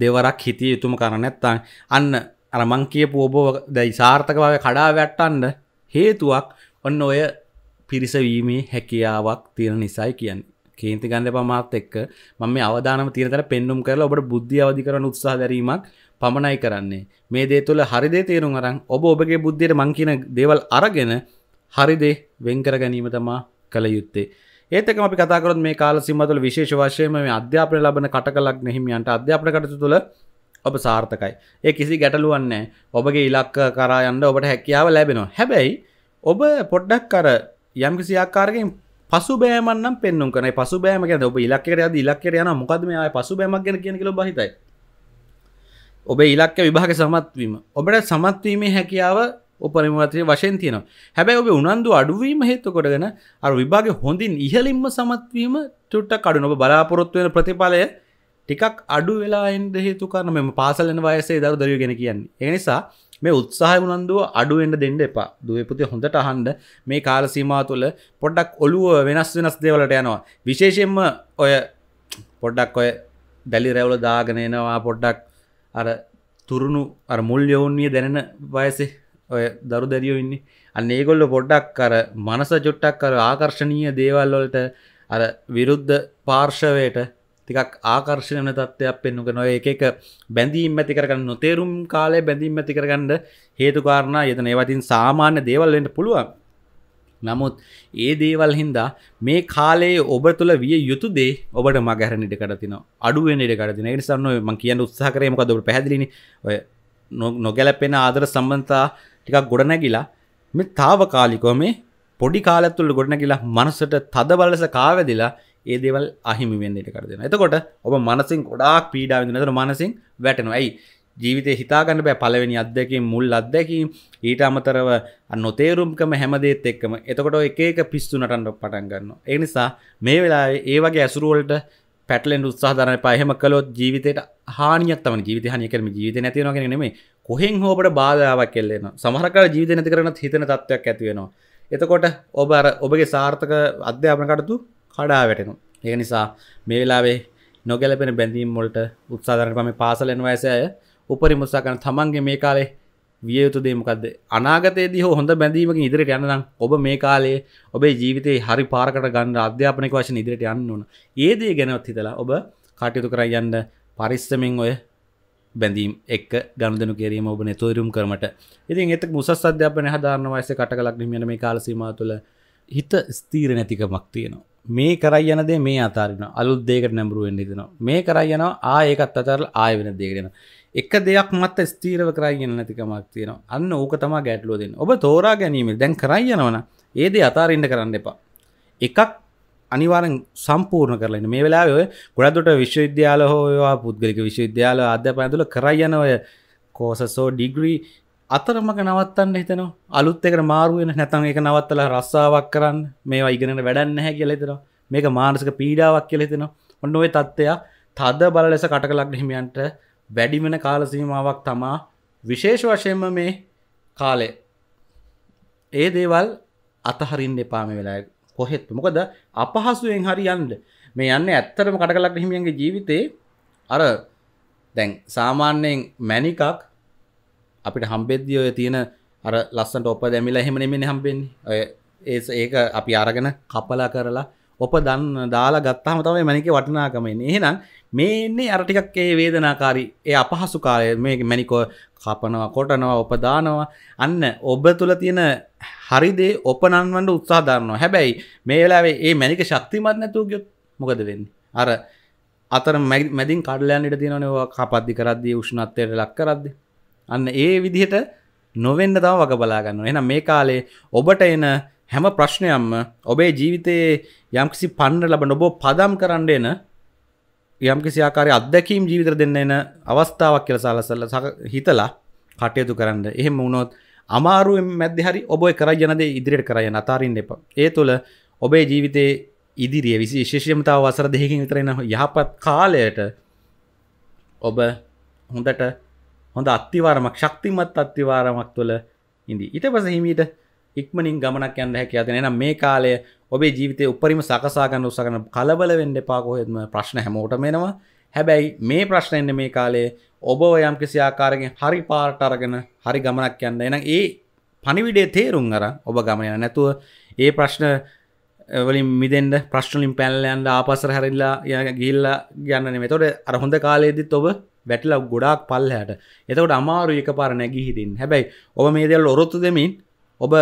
දෙවරක් හිතිය යුතුම කර නැත්තං අන්න අරමං කියපු ඔබ දැයි සාර්ථකභාව කඩා වැට්ටන්න හේතුවක් ඔන්න ඔය පිරිසවීමේ හැකියාවක් තියෙන නිසයි කියන්න කේන්ති ගන්න පමාත් එක්ක මම මේ අවධානම තියෙන තර පෙන්නුම් කරලා ඔබට බුද්ධිය අවදි කරන උත්සාහ දැරීමක් පමණයි කරන්නේ මේ දේ තුළ හරිදේ තේරුම් අරන් ඔබ ඔබගේ බුද්ධියට මං කියන දේවල් අරගෙන හරිදේ වෙන් කර ගැනීම තමා කළ යුත්තේ ඒතක අපි කතාකරොත් මේ කාල සිම්මතුල විශේෂ වශයෙන් මේ අධ්‍යාපනය ලබන කටකලක් නැහිමියන්ට අධ්‍යාපන කටයුතු තුළ ඔබ සාර්ථකයි. ඒ කිසි ගැටලුවක් නැහැ. ඔබගේ ඉලක්ක කරා යන්න ඔබට හැකියාව ලැබෙනවා. හැබැයි ඔබ පොඩ්ඩක් අර යම්කිසි ආකාරකින් පසු බෑමන්නම් පෙන්නුම් කරන පසු බෑම ගැන ඔබ ඉලක්කයට යද ඉලක්කයට යන මොකද මේ ආය පසු බෑමක් ගැන කියන කියලා බහිතයි ඔබේ ඉලක්ක විභාග සමත්වීම ඔබට සමත්වීමේ හැකියාව උපරිමවත්‍රය වශයෙන් තියෙනවා හැබැයි ඔබ උනන්දු අඩුවීම හේතු කොටගෙන අර විභාග හොඳින් ඉහලින්ම සමත්වීම චුට්ටක් අඩු ඔබ බලාපොරොත්තු වෙන ප්‍රතිඵලය ටිකක් අඩු වෙලා එන්න හේතු කරන මෙම පාසල් යන වයසේ දරු දරුවෝ ගැන කියන්නේ ඒ නිසා මේ උත්සාහ උනන්දුව අඩුවෙන්ට දෙන්න එපා දුවපුති හොඳට අහන්ඩ මේ කාල සීමා තුළ පොඩ්ඩක් ඔලුව වෙනස් වෙනස් දේවලට යනවා විශේෂෙන්ම ඔය පොඩ්ඩක් ඔය දැලි රැවල දාගනයනවා පොඩ්ඩක් අර තුරුණු අර මුල් යවුන්ිය දැනෙන වයසේ ඔය දරු දැරියෝ ඉන්නේ අන්න ඒගොල්ල පොඩ්ඩක් කර මනස ජොට්ටක් කර ආකර්ශණීය දේවල්වලට අර විරුද්ධ පාර්ශවයට තිකක් ආකර්ශණයන තත්ත්වයක් පෙන්නුක නොය එකක බැඳීම් ඇති කරගන්න නොතේරුම් කාලය බැඳීම් ඇති කරගන්න හේතුකාරණ යතන ඒවතින් සාමාන්‍ය දේවල්ලෙන්ට පුළුවන් නමුත් ඒ දේවල් හින්දා මේ කාලයේ ඔබ තුළ විය යුතු දේ ඔබට මගැරණට කරතින අඩුවෙනට කරතින නිසන්න ම කියන්න උත්සාහ කරයමක ඔබ පැදිලිනි ඔය නොගැලපෙන ආදර සම්බන්තා ටිකක් ගොඩනැගිලා මේ තාව කාලිකෝ මේ පොඩි කාලත්තුළ ගොඩනැගිලා මනසට තද බලස කාවදිලා ඒ දෙවල් අහිමි වෙන්නට කර දෙෙන එතකොට ඔබ මනසින් ගොඩක් පීඩාවිද නතර මනසින් වැටනොයි ජීවිත හිතාගන්න බෑ පලවෙනි අත්දැකින් මුල් අත්දැකීම් ඊට අමතරව නොතේරුම්කම හැමදේත් එක්කම එතකොට එක එක පිස්තුනටන්ට පටන් ගන්න එනිසා මේ වෙලා ඒ වගේ ඇසුරුවලට පැටලෙන් උත්සාධරන පහම කලොත් ජීවිතයට හානියත්තම ජීවිත හනි කරම ජීවිත නැතිවගෙන නෙමේ කොහෙන් හෝපට බාධාවක් කෙල්ලෙන සමහරකර ජීවිත නැති කරන හිතන තත්ත්වයක් ඇතිවෙනවා එතකොට ඔබ ඔබගේ සාර්ථක අධ්‍යාපන කටතු කඩා වැටෙනු ඒ නිසා මේ වෙලාවේ නොගැලපෙන බැඳීම් මොලට උත්සාධරනම පාසලෙන් වයසය උපරි මුස්සාකන තමන්ගේ මේ කාලේ වියයුතුදේ මොකක්ද අනාගතයේදී හොඳ බැඳීමක ඉදිරිට යන්නම් ඔබ මේ කාලේ ඔබේ ජීවිතේ හරි පාරකට ගන්න අධ්‍යාපනක වශයෙන් ඉදිරිට යන්න ඕන ඒදේ ගැනවත් හිතලා ඔබ කටයුතු කර යන්න පරිස්සමෙන් ඔය බැඳීම් එක් ගණදනු කිරීම ඔබ තොරුම් කරමට ඉතින් එතක් මුසස් අධ්‍යාපන හදාරන්න වයස කට කලක් නිමන මේ කාලසීම තුළ හිත ස්තීර නැතිකමක් තියෙනවා මේ කරයි යන දේ මේ අතාරන අලුත් දෙකට නැඹරුවෙන් දෙනවා මේ කරයි යනවා ආයකත් අතරල ආය වෙන දෙකරෙන එක දෙයක් මත් ස්තීරව කරයි යන නැතිකමක් තියෙනවා අන්න ඕක තමා ගැටලුව දෙන්න ඔබ තෝරා ගැනීම දැන් කරයි යනවන ඒද අතාරෙන්ට කරන්න එපා එකක් අනිවාරෙන් සම්පූර්ණ කරලන්න මේ වෙලා ඔය ගොඩදුට විශ්වවිද්‍යාල හෝවා පුද්ගලික විශ්වවිද්‍යාල අධ්‍යපනතුල කරයි යනවය කෝසසෝ ඩිග්‍රී අතරමක නවත්තන්න හිතනවා අලුත් එකට මාරුවෙන නැතන් එක නවත්තල රස්සාාවක් කරන්න මේවා ඉගෙනට වැඩන්න හැ කියලෙතෙන මේක මානසික පීඩාවක් කියලෙතෙන ඔන්න ඔය තත්ත්වයා තද බල ලෙස කටකලක් හිමියන්ට වැඩිමෙන කාලසීමාවක් තමා විශේෂ වශයෙන්ම මේ කාලේ ඒ දේවල් අතහරින් එපාම වෙලා කොහෙත් මොකද අපහසුවෙන් හරි යන්ඩ මේ යන්න ඇත්තරම කටකලක් හිමියන්ගේ ජීවිතේ අර දැන් සාමාන්‍යයෙන් මැනිකක් අපිට හම්බෙද්දිය ඔය තියෙන අර ලස්සන්ට ඔප දැමිලා හෙමනෙමෙන හම්බෙන්නේ ඔය ඒ ඒක අපි අරගෙන කපලා කරලා ඔප දන් දාලා ගත්තාම තමයි මැනික වටිනාකමන්නේ එහෙනම් මේ එන්නේ අර ටිකක් ඒ වේදනාකාරී ඒ අපහසු කාලය මේ මැනිකෝ කපනවා කොටනවා ඔප දානවා අන්න ඔබ තුල තියෙන හරි දේ ඔපනන්වන්න උත්සාහ දරනවා හැබැයි මේ වෙලාවේ මේ මැනික ශක්තිමත් නැතුව ගියොත් මොකද වෙන්නේ අර අතර මැදින් කඩලා යන්න ඉඩ තියෙනවනේ ඔය කපද්දි කරද්දී උෂ්ණත්වයට ලක් කරද්දී අන්න ඒ විදිහට නොවෙන්න තම වග බලාගන්න එනම් මේ කාලේ ඔබට එන හැම ප්‍රශ්නයම්ම ඔබේ ජීවිතයේ යම්කිසි පන්න ලබ නොබෝ පදම් කරන්න එන යම්කිසි ආකාරය අත්දැකීම් ජීවිතර දෙන්න එන අවස්ථාවක් කියල සලසල්ල හිතලා කටයුතු කරන්න එහෙම වුණොත් අමාරුවෙන් මැද හරි ඔබ කරයි යනද ඉදිරියට කරය නතාරින්න එප ඒ තුළ ඔබේ ජීවිතයේ ඉදිරිය විසි ශේෂයමතාව වසර දෙහකින් විතරෙන යහපත් කාලයට ඔබ හොඳට හොඳ අත්තිවාරමක් ශක්තිමත් අත්තිවාරමක් තුළ ඉදි ඉට පස හිමීට ඉක්මනින් ගමනක් යන්න හැකි අතන එනම් මේ කාලය ඔබේ ජීවිතය උපරිම සකසාගන්න උසකන කලබල වෙන්න පාකොහෙත්ම ප්‍රශ්න හැමෝට මෙනවා හැබැයි මේ ප්‍රශ්න එන්න මේ කාලයේ ඔබව යම් කිසි ආකාරගෙන් හරි පාට අරගෙන හරි ගමනක් යන්න එනම් ඒ පනිවිඩේ තේරුම් අර ඔබ ගමයන නැතුව ඒ ප්‍රශ්න වලින් මිදෙන්ට ප්‍රශ්නලින් පැල්ලයන්ට ආපසර හැරිල්ලා යන ගිල්ලා යන්නන මෙතොට අරහොඳ කාලයේදිත් ඔබ වැටල ගොඩක් පල්ලහට එතකට අමාරු එක පාර නැගිහිටින් හැබැයි ඔබ මේ දෙල් ඔොරොත්තු දෙමින් ඔබ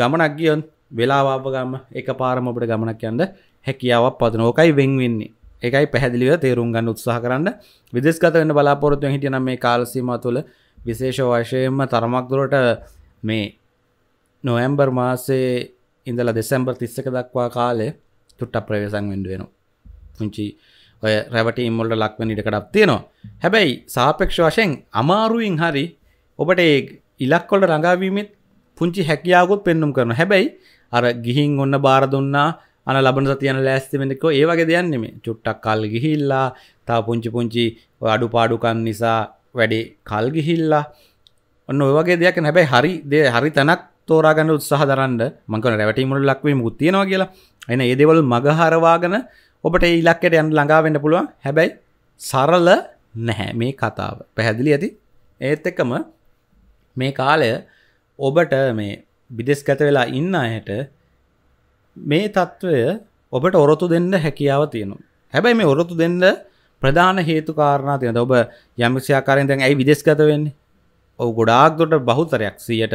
ගමනක් ගියොන් වෙලාවාපගම එක පාරම ඔබට ගමනක් යන්න හැකියාවක් පදන ඕකයි වෙංවෙන්නේ එකයි පැහැදිලිව තේරුම් ගන්න උත්සාහ කරන්න විදෙස්ගත වන්න බලාපොරොත්තු හිටියන මේ කාලසීම තුළ විශේෂ වශයෙන්ම තරමක්දුරට මේ නොවැම්බර් මාසේ ඉඳලා දෙසැම්බර් තිස්සක දක්වා කාලේ තුට්ට ප්‍රවේසන් වෙන්ඩුවෙනවා පුංචි ඔය රැවටීම් වලට ලක්වෙන ඉඩකඩක් තියෙනවා හැබැයි සාපේක්ෂ වශයෙන් අමාරුවෙන් හරි ඔබට ඒ ඉලක්කොලට රඟාවීමෙත් පුංචි හැකියාවකුත් පෙන්නුම් කරන හැබැයි අර ගිහින් ඔන්න බාර දුන්නා අන ලබන සතියන ලෑස්තිමෙනෙක ඒ වගේ දෙයන්නෙම චුට්ටක් කල් ගිහිල්ලා තා පුංචි පුංචි අඩු පාඩුකන් නිසා වැඩේ කල් ගිහිල්ලා ඔන්න ඔවගේ දෙයක් හැබැයි හරි දේ හරි තැනක් තෝරාගන්න උත්සාහ දරන්න මංකන රැවටීමට ලක්වීම ගුත්තියෙනවා කියලා එන ඒදවල මගහරවාගෙන ඔබට ඉලක්කට යන්න ළඟාවෙන්න පුළුවන් හැබැයි සරල නැහැ මේ කතාව පැහැදිලි ඇති ඒත් එකම මේ කාලය ඔබට මේ බිදෙස්ගත වෙලා ඉන්න අයට මේ තත්ත්වය ඔබට ඔරොතු දෙන්න හැකියාව තියෙනවා හැබැයි මේ ඔරොතු දෙන්න ප්‍රධාන හේතු කාරණා තියෙන ඔබ යම්සියාකාරෙන් දැන් ඇයි විදෙස්ගත වෙන්නේ ඔව ගොඩාක්දොට බහුතරයක් සියයට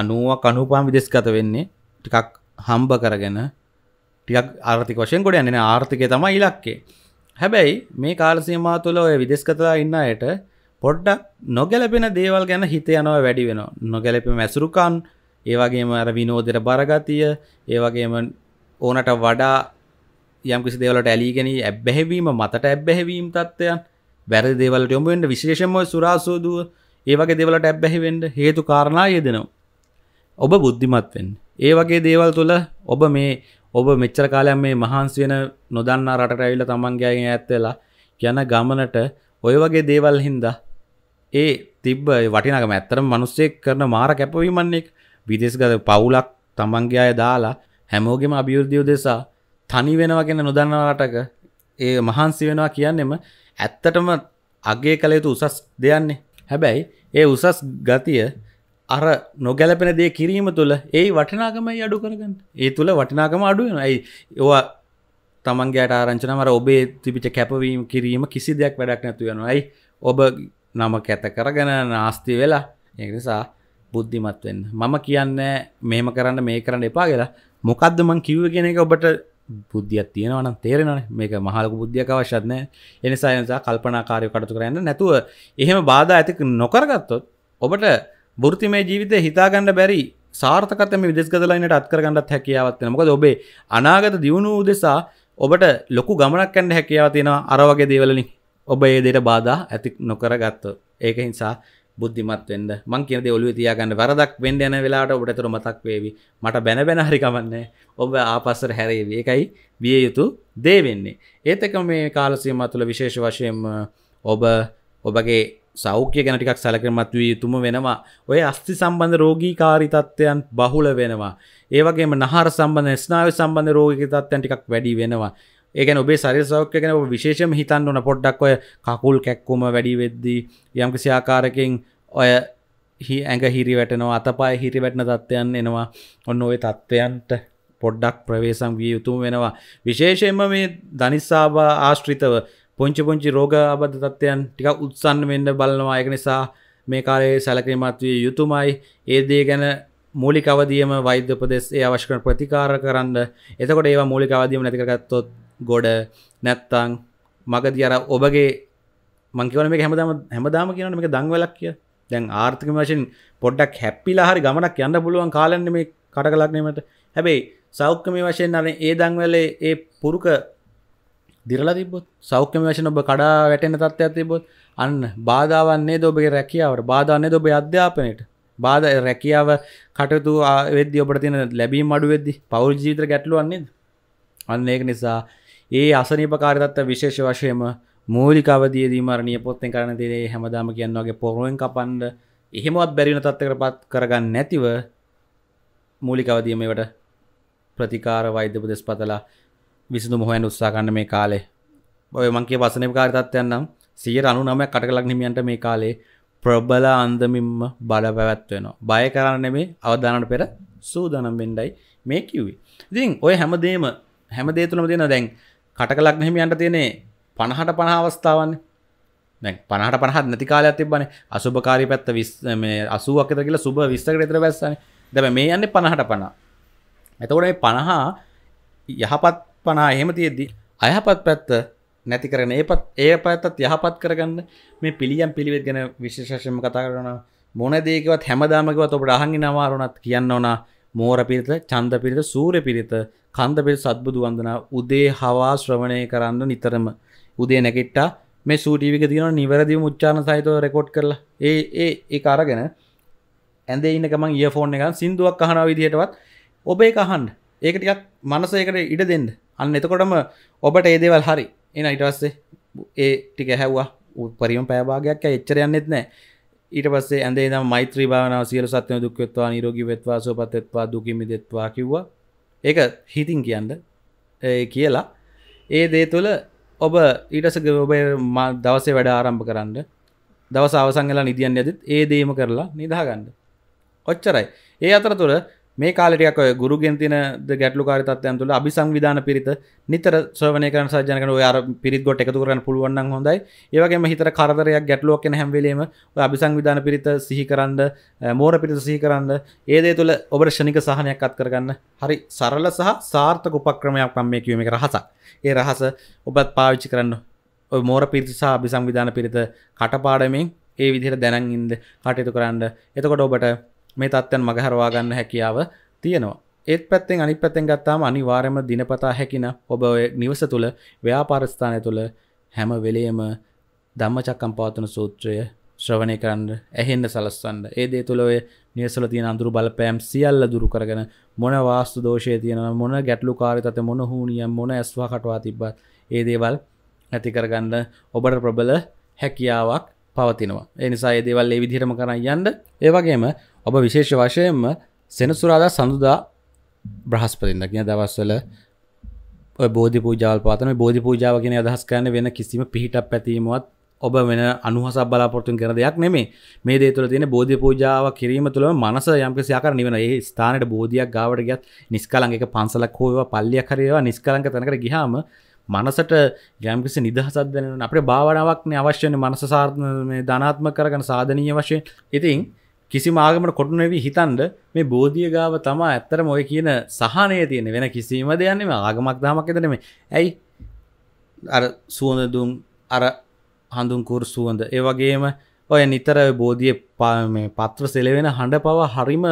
අනුවක් අනුපාම් විදෙස්ගත වෙන්නේ ටිකක් හම්බ කරගෙන ටියක් ආර්ථික වශයෙන් ගොඩ යන්නේ ආර්ථිකය තමයි ඉලක්කේ. හැබැයි මේ කාලසීමා තුළ ඔය විදෙස් කතලා ඉන්න අයට පොඩ්ඩක් නොගැලපෙන දේවල් ගැන හිත යනවා වැඩි වෙනවා. නොගැලපෙන ඇසුරුකන්, ඒ වගේම අර විනෝදෙට බරගතිය, ඒ වගේම ඕනට වඩා යම්කිසි දේවලට ඇලීගෙන ඇබ්බැහිවීම, මතට ඇබ්බැහිවීම තත්ත්වයන්, වැරදි දේවලට යොමු වෙන්න විශේෂයෙන්ම සුරාසෝදුව, ඒ වගේ දේවලට ඇබ්බැහි වෙන්න හේතු කාරණා යෙදෙනවා. ඔබ බුද්ධිමත් වෙන්න. ඒ වගේ දේවල් තුළ ඔබ මේ ඔබ මෙච්චර කාලයක් මේ මහන්සි වෙන නොදන්නා රටට ඇවිල්ලා තමන්ගේ අයින් ඈත් වෙලා යන ගමනට ඔය වගේ දේවල් හින්දා ඒ තිබ්බ වටිනාකම ඇත්තටම මිනිස්සෙක් කරන මාර කැපවීමන්නේ විදේශගත පවුලක් තමන්ගේ අය දාලා හැමෝගෙම අභිවෘද්ධිය උදෙසා තනි වෙනවා කියන නොදන්නා රටක ඒ මහන්සි වෙනවා කියන්නෙම ඇත්තටම අගේ කළ යුතු උසස් දෙයන්නේ හැබැයි ඒ උසස් ගතිය අර නොගැලපෙන දේ කිරීම තුළ ඒ වටිනාකමයි අඩු කරගන්න ඒ තුළ වටිනාකම අඩුවෙන ඇයි ඒවා තමන්ගේ ආරංචන මර ඔබේ තිපිච කැපවීම කිරීම කිසි දෙයක් වැඩක් නැතුවෙනයි ඔබ නම කැත කරගෙන නාස්ති වෙලා ඒ නිසා බුද්ධිමත්වෙන් මම කියන්න මේම කරන්න මේ කරන්න එපා කියලා මොකක්ද මං කිව්ව කියෙන එක ඔබට බුද්ධියත් තියෙනවන තේරෙන මේක මහලක බුද්ධියක වශත්නය එනිසා නිසා කල්පනාකාරය කටතු කරන්න නැතුව එහෙම බාධ ඇතික නොකරගත්තොත් ඔබට බෘති මේ ජීවිතය හිතාගන්න බැරි සාර්ථකතම විදෙස්ගදලයිනට අත්කරගන්නත් හැකියාවත්වෙන මොකද ඔබේ අනාගත දියුණු උදෙසා ඔබට ලොකු ගමනක් කන්න හැකියාව තියෙනවා අරවගේ දේවලින් ඔබ ඒ දේට බාධා ඇති නොකර ගත්ත ඒක නිසා බුද්ධිමත්වෙන්ද මං කියද ඔලු තියාගන්න වැරදක් වෙන්ඩ යන වෙලාට ඔබට තුර මතක් වේවි මට බැන බැන හරිකමන්නේ ඔබ ආපස්සර හැරේවි එකයි විය යුතු දේවෙන්නේ ඒතක මේ කාලසීම තුළ විශේෂ වශයෙන් ඔබ ඔබගේ සෞඛ්‍ය ගැනටිකක් සැලකරමත් වී යුතුම වෙනවා ඔය අස්ති සම්බන්ධ රෝගී කාරිතත්වයන් බහුල වෙනවා ඒවගේම නහර සම්බන්ධ ස්නාව සම්බන්ධ රෝගී තත්වයන් ටිකක් වැඩි වෙනවා ඒකන ඔබේ සරි සෞඛ්‍ය ගැන විශේෂම හිතන්න ඕන පොඩ්ඩක් ඔය කකුල් කැක්කුම වැඩි වෙද්දී යම්කිසි ආකාරකින් ඔය ඇඟ හිරි වැටනවා අතපාය හිරි වැටන තත්ත්වයන් එනවා ඔන්න ඔය තත්ත්වයන්ට පොඩ්ඩක් ප්‍රවේශම් ගිය යුතුම වෙනවා විශේෂයෙන්ම මේ දනිස්සාභ ආශ්‍රිතව පොංචි පොංචි රෝග අබද තත්වයන් ටික උත්සන්න වෙන්න බලනවා එක නිසා මේ කාලයේ සැලකිරීමත් විය යුතුමයි ඒ දේ ගැන මූලික අවදියම වෛද්‍ය උපදෙස් ඒ අවශ්‍ය කරන ප්‍රතිකාර කරන්න එතකොට ඒවා මූලික අවදියම නැති කරගත්තොත් ගොඩ නැත්තම් මගදී අර ඔබගේ මං කියවන මේක හැමදාම හැමදාම කියනවනේ මේක දඟවලක් කිය. දැන් ආර්ථික වශයෙන් පොඩ්ඩක් හැප්පිලා හරි ගමනක් යන්න පුළුවන් කාලෙන්නේ මේ කඩකලක් නෙමෙට. හැබැයි සෞඛ්‍යමය වශයෙන් අර ඒ දඟවලේ ඒ පුරුක දිරලා තිබොත් සෞඛ්‍යම වශයෙන් ඔබ කඩා වැටෙන තත්ත්වයක් තිබොත් අන්න බාධාවන්නේ ඔබගේ රැකියාවට බාධාන්නේ ඔබේ අධ්‍යාපනයට බාධ රැකියාව කටයුතු වෙද්දී ඔබට තියෙන ලැබීම් අඩු වෙද්දී පෞල් ජීවිත ගැටලුවන්නේද අන්න ඒක නිසා ඒ අසනීපකාරී තත්ත්ව විශේෂ වශයෙන්ම මූලික අවධියේදී මරණීය පොත්තෙන් කරන දේ හැමදාම කියනවා වගේ පොරොවෙන් කපන්න එහෙමවත් බැරි වෙන තත්ත්වයකටපත් කරගන්න නැතිව මූලික අවධිය මේවට ප්‍රතිකාර වෛද්‍ය උපදෙස් පතලා විසිදු මොහොයන් උත්සාකන්න මේ කාලේ ඔය මංගේ වසන කාරිතත්වයන්නම් සියයට අනු නමය කටකලක් නිමියන්ට මේ කාලේ ප්‍රබල අන්දමින්ම බල පැවැත්වෙනවා බය කරන්න මේ අවධානට පෙර සූදනම් වෙන්ඩයි මේ කිව්වේ ඉතින් ඔය හැමදේම හැම දේතුනම තියෙන දැන් කටකලක් නහිමියන්ට තියනේ පණහට පණ අවස්ථාවන්නේ දැන් පණහට පණහත් නැති කාලයක් තිබ්බනේ අසුභකාරී පැත්ත 20 මේ 80ක් විතර කියලා සුභ 20කට විතර වැස්සනේ. දැන් මේ යන්නේ 50ට 50. එතකොට මේ 50 යහපත් පනා එහෙම තියෙද්දි අයහපත් පැත්ත නැති කරන ඒ පත් ඒ පැත්තත් යහපත් කරගන්න මේ පිළියම් පිළිවෙත් ගැන විශේෂශම කතා කරන මොන දේකවත් හැමදාමකවත් ඔබට අහංගි නවාරුණත් කියන්න ඕනා මෝර පිරිත චන්ද පිරිත සූර පිරිත කන්ද පිරිත සත්බුදු වන්දනා උදේ හවා ශ්‍රවණය කරන්න නිතරම උදේ නැගිට්ටා මේ සූටීවික තියෙන නිවැරදි මුච්චාන සහිතව රෙකෝඩ් කරලා ඒ ඒ ඒ අරගෙන ඇඳ ඉන්න ගමන් ඒ ෆෝන් එක සිින්දුවක් අහන විදිහටවත් ඔබේ කහන් ඒක ටිකක් මනස ඒකට ඉඩ දෙන්න අන්න එතකොටම ඔබට ඒදේවල් හරි එන අයිටවස්සේ ඒ ටික හැවවා උපරිම පෑභාගයක් එච්චරයන්නෙත් නෑ ඊට පස්සේ ඇඳේ දම් මෛත්‍රී භාවනාව සියලු සත්‍යම දුක් වෙත්වා නිරෝගී වෙත්වා සුවපත් වෙත්වා දුකින් මිදෙත්වා කිව්වා ඒක හිතින් කියන්න කියලා ඒ දේ තුළ ඔබ ඊටස ඔබ දවසේ වැඩ ආරම්භ කරන්න දවස අවසංගලා නිදියන් ඇදත් ඒ දේම කරලා නිදාගන්න ඔච්චරයි ඒ අතර තුළ මේ කාලටයක් ගුරු ගෙන්තින ගැටලු කාරිතත්යන් තුළ අභි සංවිධාන පිරිත නිතර සවන කර සජනක යාර පිරිත් ගොට එකතු කරන පුළුවන් හොඳයි ඒවගේ හිතර කරදරයක් ගැටලුවක් කියන හැම්වලීම අභි සංවිධාන පිරිත සිහිකරන්න මෝර පිරිත සිහිකරන්න ඒදේ තුළ ඔබ ෂණික සහනයක් අත් කරගන්න හරි සරල සහ සාර්ථක උපක්‍රමයක් පම් මේ කිවීම රහස ඒ රහස ඔබත් පාවිච්චි කරන්න මෝර පිරිතිසා අභි සංවිධාන පිරිත කටපාඩමින් ඒ විදිහට දැනන් ඉන්ද කටයුතු කරන්න එතකොට ඔබට මේ තත්ත්වයන් මගහරවා ගන්න හැකියාව තියෙනවා. ඒත් පැත්තෙන් අනිත් පැත්තෙන් ගත්තාම අනිවාර්යයෙන්ම දිනපතා හැකින ඔබ ඔය නිවස තුල ව්‍යාපාර ස්ථානය තුල හැම වෙලෙම ධම්මචක්කම් පවත්වන සූත්‍රය ශ්‍රවණය කරන්න ඇහෙන්න සලස්වන්න. ඒ දේ තුල ඔය නිවස වල තියෙන අඳුරු බලපෑම් සියල්ල දුරු කරගෙන මොන වාස්තු දෝෂය තියෙනවා මොන ගැටලුකාරී තත මොන හුනියම් මොන ඇස්වා කටවා තිබ්බත් ඒ දේවල් ඇති කරගන්න ඔබට ප්‍රබල හැකියාවක් පවතිනවා එනිසා ඒදේවල් ඒ විදිහටම කරන්න යන්ඩ ඒවගේම ඔබ විශේෂ වශයෙන්ම සෙනසුරාදා සඳුදා බ්‍රහස්පතින්ද කියන දවස්වල බෝධි පූජාල් පාතන බෝධි පූජාව කියෙන අදහස් කරන්න වෙන කිසිම පිහිට පැතීමත් ඔබ වෙන අනුහස බලාපොරතුන් කර දෙයක් නෙමේ මේ දේතුර තියෙන බෝධි පූජාව කිරීම තුළ මනස යම්කිසියාකර නිවන ඒ ස්ථානට බෝධියක් ගාවට ගත් නිස්කලං එක පන්සලක් හෝව පල්ලිය කරේවා නිස්කලංක තැනකට ගිහාම මනසට යම්කිසි නිදහසත් දෙන අපේ භාවනාවක්න අවශ්‍යන මනස සාර්ධනය ධනාත්ම කරගන සාධනීය වශයෙන් ඉතින් කිසි මාගමට කොටුනැවී හිතන්ඩ මේ බෝධිය ගාව තමා ඇත්තර මොය කියන සහනය තියෙන වෙන කිසිීම දෙයන්නේ ආගමක් දාමක් එතනෙම ඇයි අර සුවඳදුම් අර හඳුන්කුර සුවඳ ඒවගේම ඔය නිතර බෝධිය පත්‍ර සෙලවෙන හඬ පව හරිම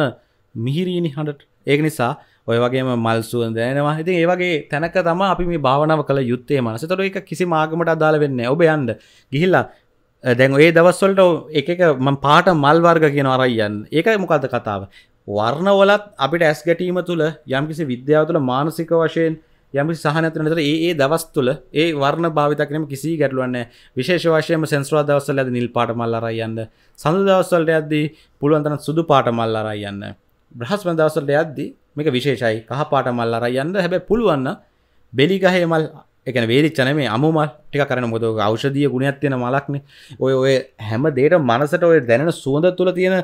මිහිරීණි හඬට ඒක නිසා ඔය වගේ මල්සුවන් දැනවා ඉතින් ඒවගේ තැනක තම අපි මේ භාවනාව කළ යුත්තේ මනසතර එක කිසි මාගමට අදාල වෙන්න ඔබ යන්ද ගිහිල්ලා දැන් ඒ දවස්වලට එක ම පාට මල් වර්ග කියන අරයියන් ඒක මොකක්ද කතාව වර්ණවලත් අපිට ඇස් ගැටීම තුළ යම්කිසි විද්‍යාව තුළ මානසික වශයෙන් යමි සහනතන තර ඒ දවස් තුළ ඒ වර්ණ භාවිතකනම කිසි ගැටලුවන්න විශේෂ වශයම සෙන්ස්වා දවස්සල ඇද නිල් පාට මල්ලරයි යන්න සඳු දවස්වලට ඇද්දී පුළුවන්තන සුදු පාට මල්ලරයි යන්න බ්‍රහස්ම දවසලට ඇද්දී මේක විශේෂයි කහපාට මල් අර යන්න හැබැ පුළුවන්න බෙලිගහේ මල් එකන වේරිච්චන මේ අමුමල් ටික කරන මොද අවෂදිය ගුණයක් තියෙන මලක්න ඔය ඔය හැම දේට මනසට ඔය දැනෙන සුවඳ තුළ තියෙන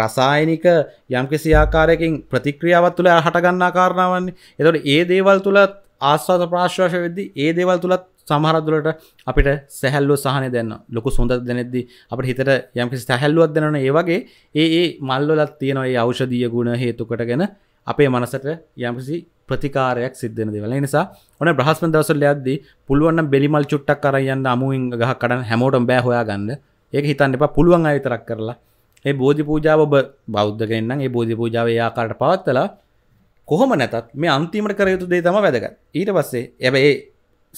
රසායනික යම්කිසි ආකාරයකින් ප්‍රතික්‍රියාවත් තුළ හටගන්න කාරණාවන්නේ එතට ඒ දේවල් තුළත් ආස්වාද ප්‍රාශ්වාශ වෙද්දි ඒ දේවල් තුළත් සමහරදුලට අපිට සැහැල්ලෝ සහන දෙන්න ලොකු සුන්ද දැනෙද්දි අපට හිතට යම්කිසි සැහැල්ලුවක් දෙනන ඒවගේ ඒ ඒ මල්ලොලත් තියෙනවයි අවෂදිය ගුණ හේතුකට ගැන අපේ මනසට යම්සි ප්‍රතිකාරයක් සිද්ධන දෙවල නිසා ඕන බ්‍රහස්ම දවසල් යද්දි පුළුවන් බෙලිමල් චුට්ටක් කරයන්න අමුවෙන් ගහ කඩන හැමෝටම් බෑ හොයා ගන්න ඒක හිතන්න එපා පුළුවන් අවිතරක් කරලා ඒ බෝධි පූජාව ඔබ බෞද්ධගෙන්න්නම් ඒ බෝධි පූජාව යාකාරට පවත්තලා කොහොම නැතත් මේ අන්තිමට කරයුතු දේ තම වැදග ඊට පස්සේ ඇබ ඒ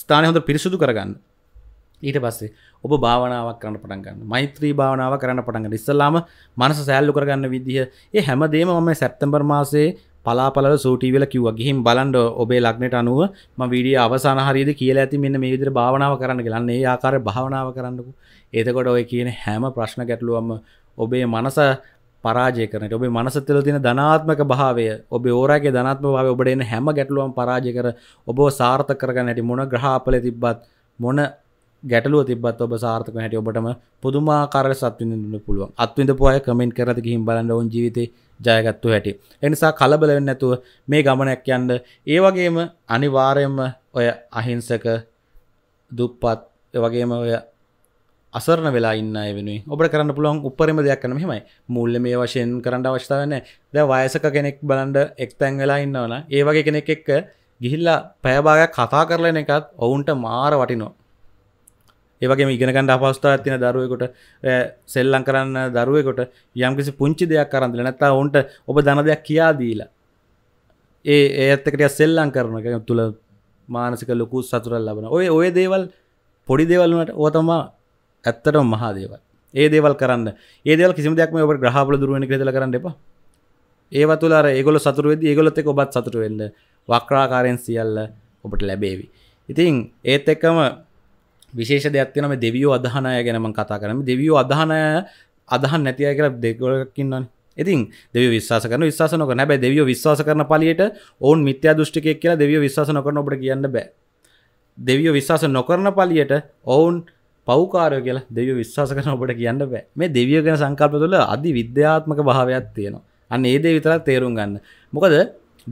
ස්ථානය හොඳ පිරිසුදු කරගන්න ඊට පස්සේ ඔබ භාවනාවක් කරන්න පටන්ගන්න මෛත්‍රී භාවනාව කරන්න පටන්ගන්න ඉස්සල්ලාම මනස සෑල්ලු කරගන්න විදිහ ඒ හැමදේම මම සැප්තම්බර් මාසේ පලාපලට සෝටීවල කිව්ව ගිහින් බලන්ඩ ඔබේ ලක්නට අනුව ම වීඩිය අවසාන හරිද කියලා ඇති මෙන්න මේ විදිර භාවනාව කරන්න ගලන්න ඒ ආකාර භාවනාව කරන්නකු ඒතකොට ඔය කියන හැම ප්‍රශ්න ගැටලුවම ඔබේ මනස පරාජය කරනට ඔබේ මනසතල තින ධනාත්මක භාවය ඔබ ඕරගේ ධනාත්ම භාව ඔබට එන හැම ගැටලුවම් පරාජය කර ඔබෝ සාර්ථ කරගන්න ඇති මොන ග්‍රහාපල තිබ්බත් මොන ගැටලුව තිබත් ඔබ සාර්ථක හැට ඔබටම පුදුමාකාර සත්විඳන්න පුළුවන් අත්විඳපු අය කමෙන්ට් කරති ගිහින් බලන්න ඔවුන් ජීවිතේ ජයගත්තු හැටි. එනිසා කලබල වෙන්නේ නැතුව මේ ගමනක් යන්න ඒ වගේම අනිවාර්යයෙන්ම ඔය අහිංසක දුප්පත් ඒ වගේම ඔය අසරණ වෙලා ඉන්න වෙනුයි ඔබට කරන්න පුළුවන් උපරිම දෙයක් කරන මෙහෙමයි මුල්ල මේ වශයෙන් කරන්න අවශ්‍යතාව නැහැ. දැන් වයසක කෙනෙක් බලන්න එක්තැන් වෙලා ඉන්නවනම් ඒ වගේ කෙනෙක් එක්ක ගිහිල්ලා පැය භාගයක් කතා කරලා එකත් ඔවුන්ට මාර වටිනවා. ඒවගේ ඉගෙනකට අපස්ථා තින දරුවකොට සෙල්ලං කරන්න දරුවකොට යම්කිසි පුංචි දෙයක් කරන්දල නැතා ඔන්ට ඔබ දන දෙයක් කියා දීලා ඒ ඒත්තකට සෙල්ලං කරන තුළ මානසික ලොකු සතුරල් ලබන ඔය ඔය දේවල් පොඩි දේවල්ලනට ඕතමා ඇත්තටම මහා දේවල් ඒ දේවල් කරන්න ඒදවල් කිසි දෙයක්ම ඔබ ග්‍රහපල දුරුවන ෙදල කරන්න එපා ඒව තුලාර ඒගොල සතුරුවද ඒගොලොත් එක ඔබත් සතුරුවෙන්ද වක්‍රාකාරයෙන් සියල්ල ඔබට ලැබේවි ඉතින් ඒත් එක්කම විශේෂ දෙයක්තිනම දෙවියෝ අදහනය ගැනම කතා කරම දෙවියෝ අදහනය අදහන් නැතිය කියලා දෙකොලකින්නන්නේ ඉතින් දෙව විශවාස කරන විශවාසනක නැබැ දෙවියෝ විශවාස කරන පලියට ඔවුන් මිත්‍යා දෘෂ්ටිකය කියලා දෙවිය විශවාසන කරන ඔබට කියන්න බෑ දෙවියෝ විශවාස නොකරන පලියට ඔවුන් පෞකාරය කියලා දෙවිය විශ්වාස කරන ඔබට කියන්න බෑ මේ දෙවියෝ ගැන සංකල්ප තුළ අධි විද්‍යාත්මක භාවයක් තියෙනවා අන්න ඒදේ විතරක් තේරුම් ගන්න මොකද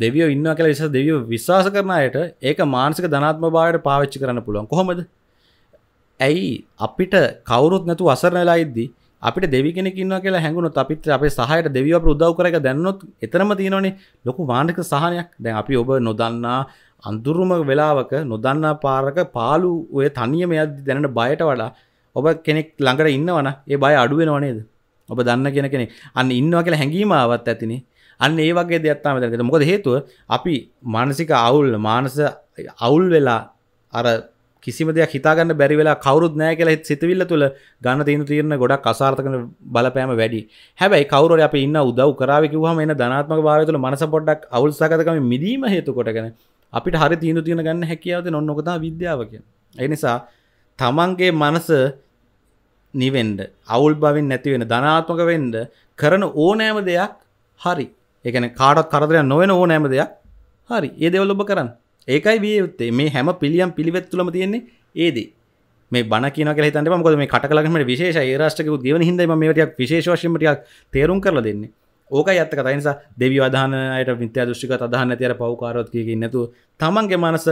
දෙවියෝ ඉන්න කල විශ දෙවියෝ විශවාස කරනයට ඒක මානසික ධනාත්ම භාවයට පාවිච්චි කරන්න පුළුවන් කොහොමද ඇයි අපිට කවරුත් නැතු අසරනලා ඉද්දි අපිට දෙවි කෙනෙක් ඉන්නවා කියලා හැඟුණොත් අපිට අපේ සහායට දෙවිව අපිට උදව් කරක දැන්නොත් එතරම් තියෙනවනේ ලොකු මානක සහනයක්. දැන් අපි ඔබ නොදන්නා අඳුරුම වෙලාවක නොදන්නා පාරක පාළු ඔය තනියම යද්දි දැනෙන බයට වඩා ඔබ කෙනෙක් ළඟට ඉන්නවනම් ඒ බය අඩු වෙනව නේද? ඔබ දන්න කෙන කෙනෙක් අන්න ඉන්නවා කියලා හැඟීම ආවත් ඇතිනේ. අන්න ඒ වගේ දෙයක් තමයි දැනෙන්නේ. මොකද හේතුව අපි මානසික අවුල් මානස අවුල් වෙලා අර කිසිම දෙයක් හිතාගන්න බැරි වෙලා කවරුත් නෑ කියලා සිතවිල්ල තුළ ගන්න තියෙන තීරණ ගොඩක් අසාර්ථක බලපෑම වැඩි. හැබැයි කවුරුරි අපි ඉන්න උදව් කරාවි කිව්වම එන ධනාත්මක භාවය තුළ මනස පොඩ්ඩක් අවුල් සගතකම මිදීම හේතු කොටගෙන අපිට හරි තීන්දුව තියෙන ගන්න හැකියාව දෙන ඔන්න ඔක තමයි විද්‍යාව කියන්නේ. ඒ නිසා තමන්ගේ මනස නිවෙන්න, අවුල් බවින් නැති වෙන ධනාත්මක වෙන්න කරන ඕනෑම දෙයක් හරි. ඒ කියන්නේ කාටවත් කරදරයක් නොවන ඕනෑම දෙයක් හරි. ඒ දේවල් ඔබ කරන්න. ඒකයි විය යුත්තේ මේ හැම පිළියම් පිළිවෙත් තුළම තියෙන්නේ ඒදී මේ බණ කියන කියලා හිතන්න එපා මොකද මේ කට කලකට විශේෂ ඒ රාෂ්ට්‍රකෙකු ගෙවන හින්දා මම මේවා ටිකක් විශේෂ වශයෙන්ම ටිකක් තේරුම් කරලා දෙන්නේ ඕකයි ඇත්ත කතාව නිසා දෙවියෝ අදහන අයට මිත්‍යා දෘෂ්ටිකත් අදහන්න නැති අර පව්කාරවත් කිය කියන්නේ නැතුව තමන්ගේ මනස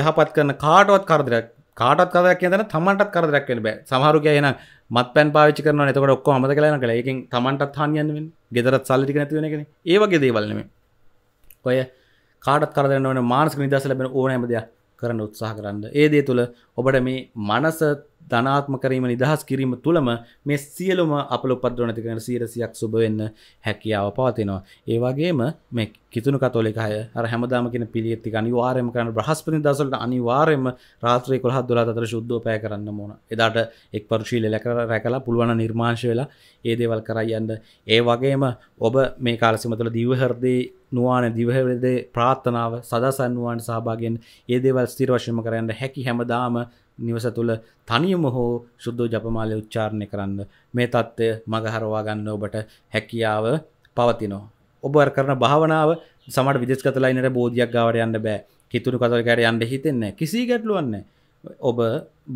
යහපත් කරන කාටවත් කරදරයක් කාටවත් කරදරයක් කියන තැන තමන්ටත් කරදරයක් වෙන්න බෑ සමහරු කිය එහෙනම් මත්පැන් පාවිච්චි කරනවා එතකොට ඔක්කොම අමතක කරලා යනවා කියලා ඒකෙන් තමන්ටත් හානියක් වෙන්නේ ගෙදරත් සල්ලි ටික නැති වෙන එකනේ ඒ වගේ දේවල් නෙමෙයි ඔය කාටත් කරදරන්න ඕන මානසික නිදහස ලැබෙන ඕනෑම දෙයක් කරන්න උත්සාහ කරන්න. ඒ දේ තුළ ඔබට මේ මනස ධනාත්ම කරීම නිදහස් කිරීම තුළම මේ සියලුම අපල උපද්‍රනතිකන සීරසියක් සුබවෙන්න හැකියාව පවතිනවා. ඒවාගේම මේ කිතුුණු කතෝලිකය හැමදාමකෙන පිළියති අනිවාරයම කරන බ්‍රහස්පති දසලට අනිවාරයම රාත්‍රය කොහ දුල අතර ශුද්ධෝ පය කරන්න මෝන. එදාට එක් පරුෂීල ලැකර රැකලා පුළුවන නිර්මාශ වෙලා ඒදේවල් කරයියන්න. ඒ වගේම ඔබ මේ කාලසිමතුල දීවහරදේ නුවාන දිවහවෙදේ ප්‍රාත්ථනාව සදසන්නුවන් සහභාගෙන් ඒදේවල් ස්තිරවශයම කරන්න හැකි හැමදාම නිවස තුළ තනියම හෝ සුද්දෝ ජපමාලය උච්චාරණය කරන්න මේ තත්ත්වය මගහරවා ගන්න ඔබට හැකියාව පවතිනෝ. ඔබ කරන භාවනාව සමට විදස්කතලයිනට බෝධයක් ගාවට යන්න බෑ කිතුරු කතලකට යන්න හිතෙන්නේ කිසි ගැටලුවන්නේ ඔබ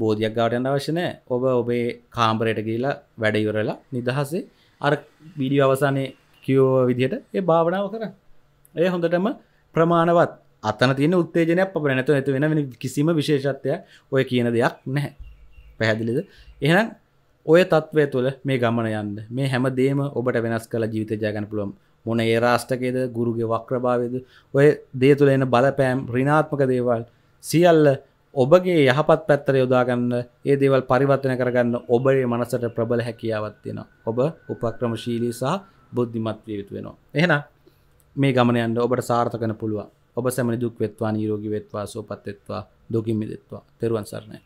බෝධයක් ගාටයන්න අවශ්‍යනය ඔබ ඔබේ කාම්බරයට ගීලා වැඩයුරලා නිදහසේ අර වීඩිය අවසානය කියෝ විදිහට ඒ භාවනාව කර ඒ හොඳටම ප්‍රමාණවත් අතන තියෙන උත්තේජනයක් අප නැත ඇතු වෙන කිසිම විශේෂත්වය ඔය කියන දෙයක් නැහැ පැහැදිලිද එහෙනම් ඔය තත්වය තුළ මේ ගමන යන්න මේ හැම දේම ඔබට වෙනස් කළ ජීවිත ජයගන පුළුවන් මොන ඒ රාෂ්ටකයේද ගුරුගේ වක්‍රභාවයද ඔය දේ තුළ එන බලපෑම් රිනාත්මක දේවල් සියල්ල ඔබගේ යහපත් පැත්තර යොදාගන්න ඒ දේවල් පරිවර්තන කරගන්න ඔබේ මනසට ප්‍රබල හැකියාවත් තියෙන ඔබ උපක්‍රමශීලී සහ බුද්ධිමත්වය යුතු වෙනවා එහෙන මේ ගමනයන්ට ඔබට සාර්ථකන පුළුවන් ඔබ සැමනි දුක් වෙත්වා නීරෝගී වෙත්වා සෝපත් වෙත්වා දුකින් මිදෙත්වා තෙරුවන් සරණයි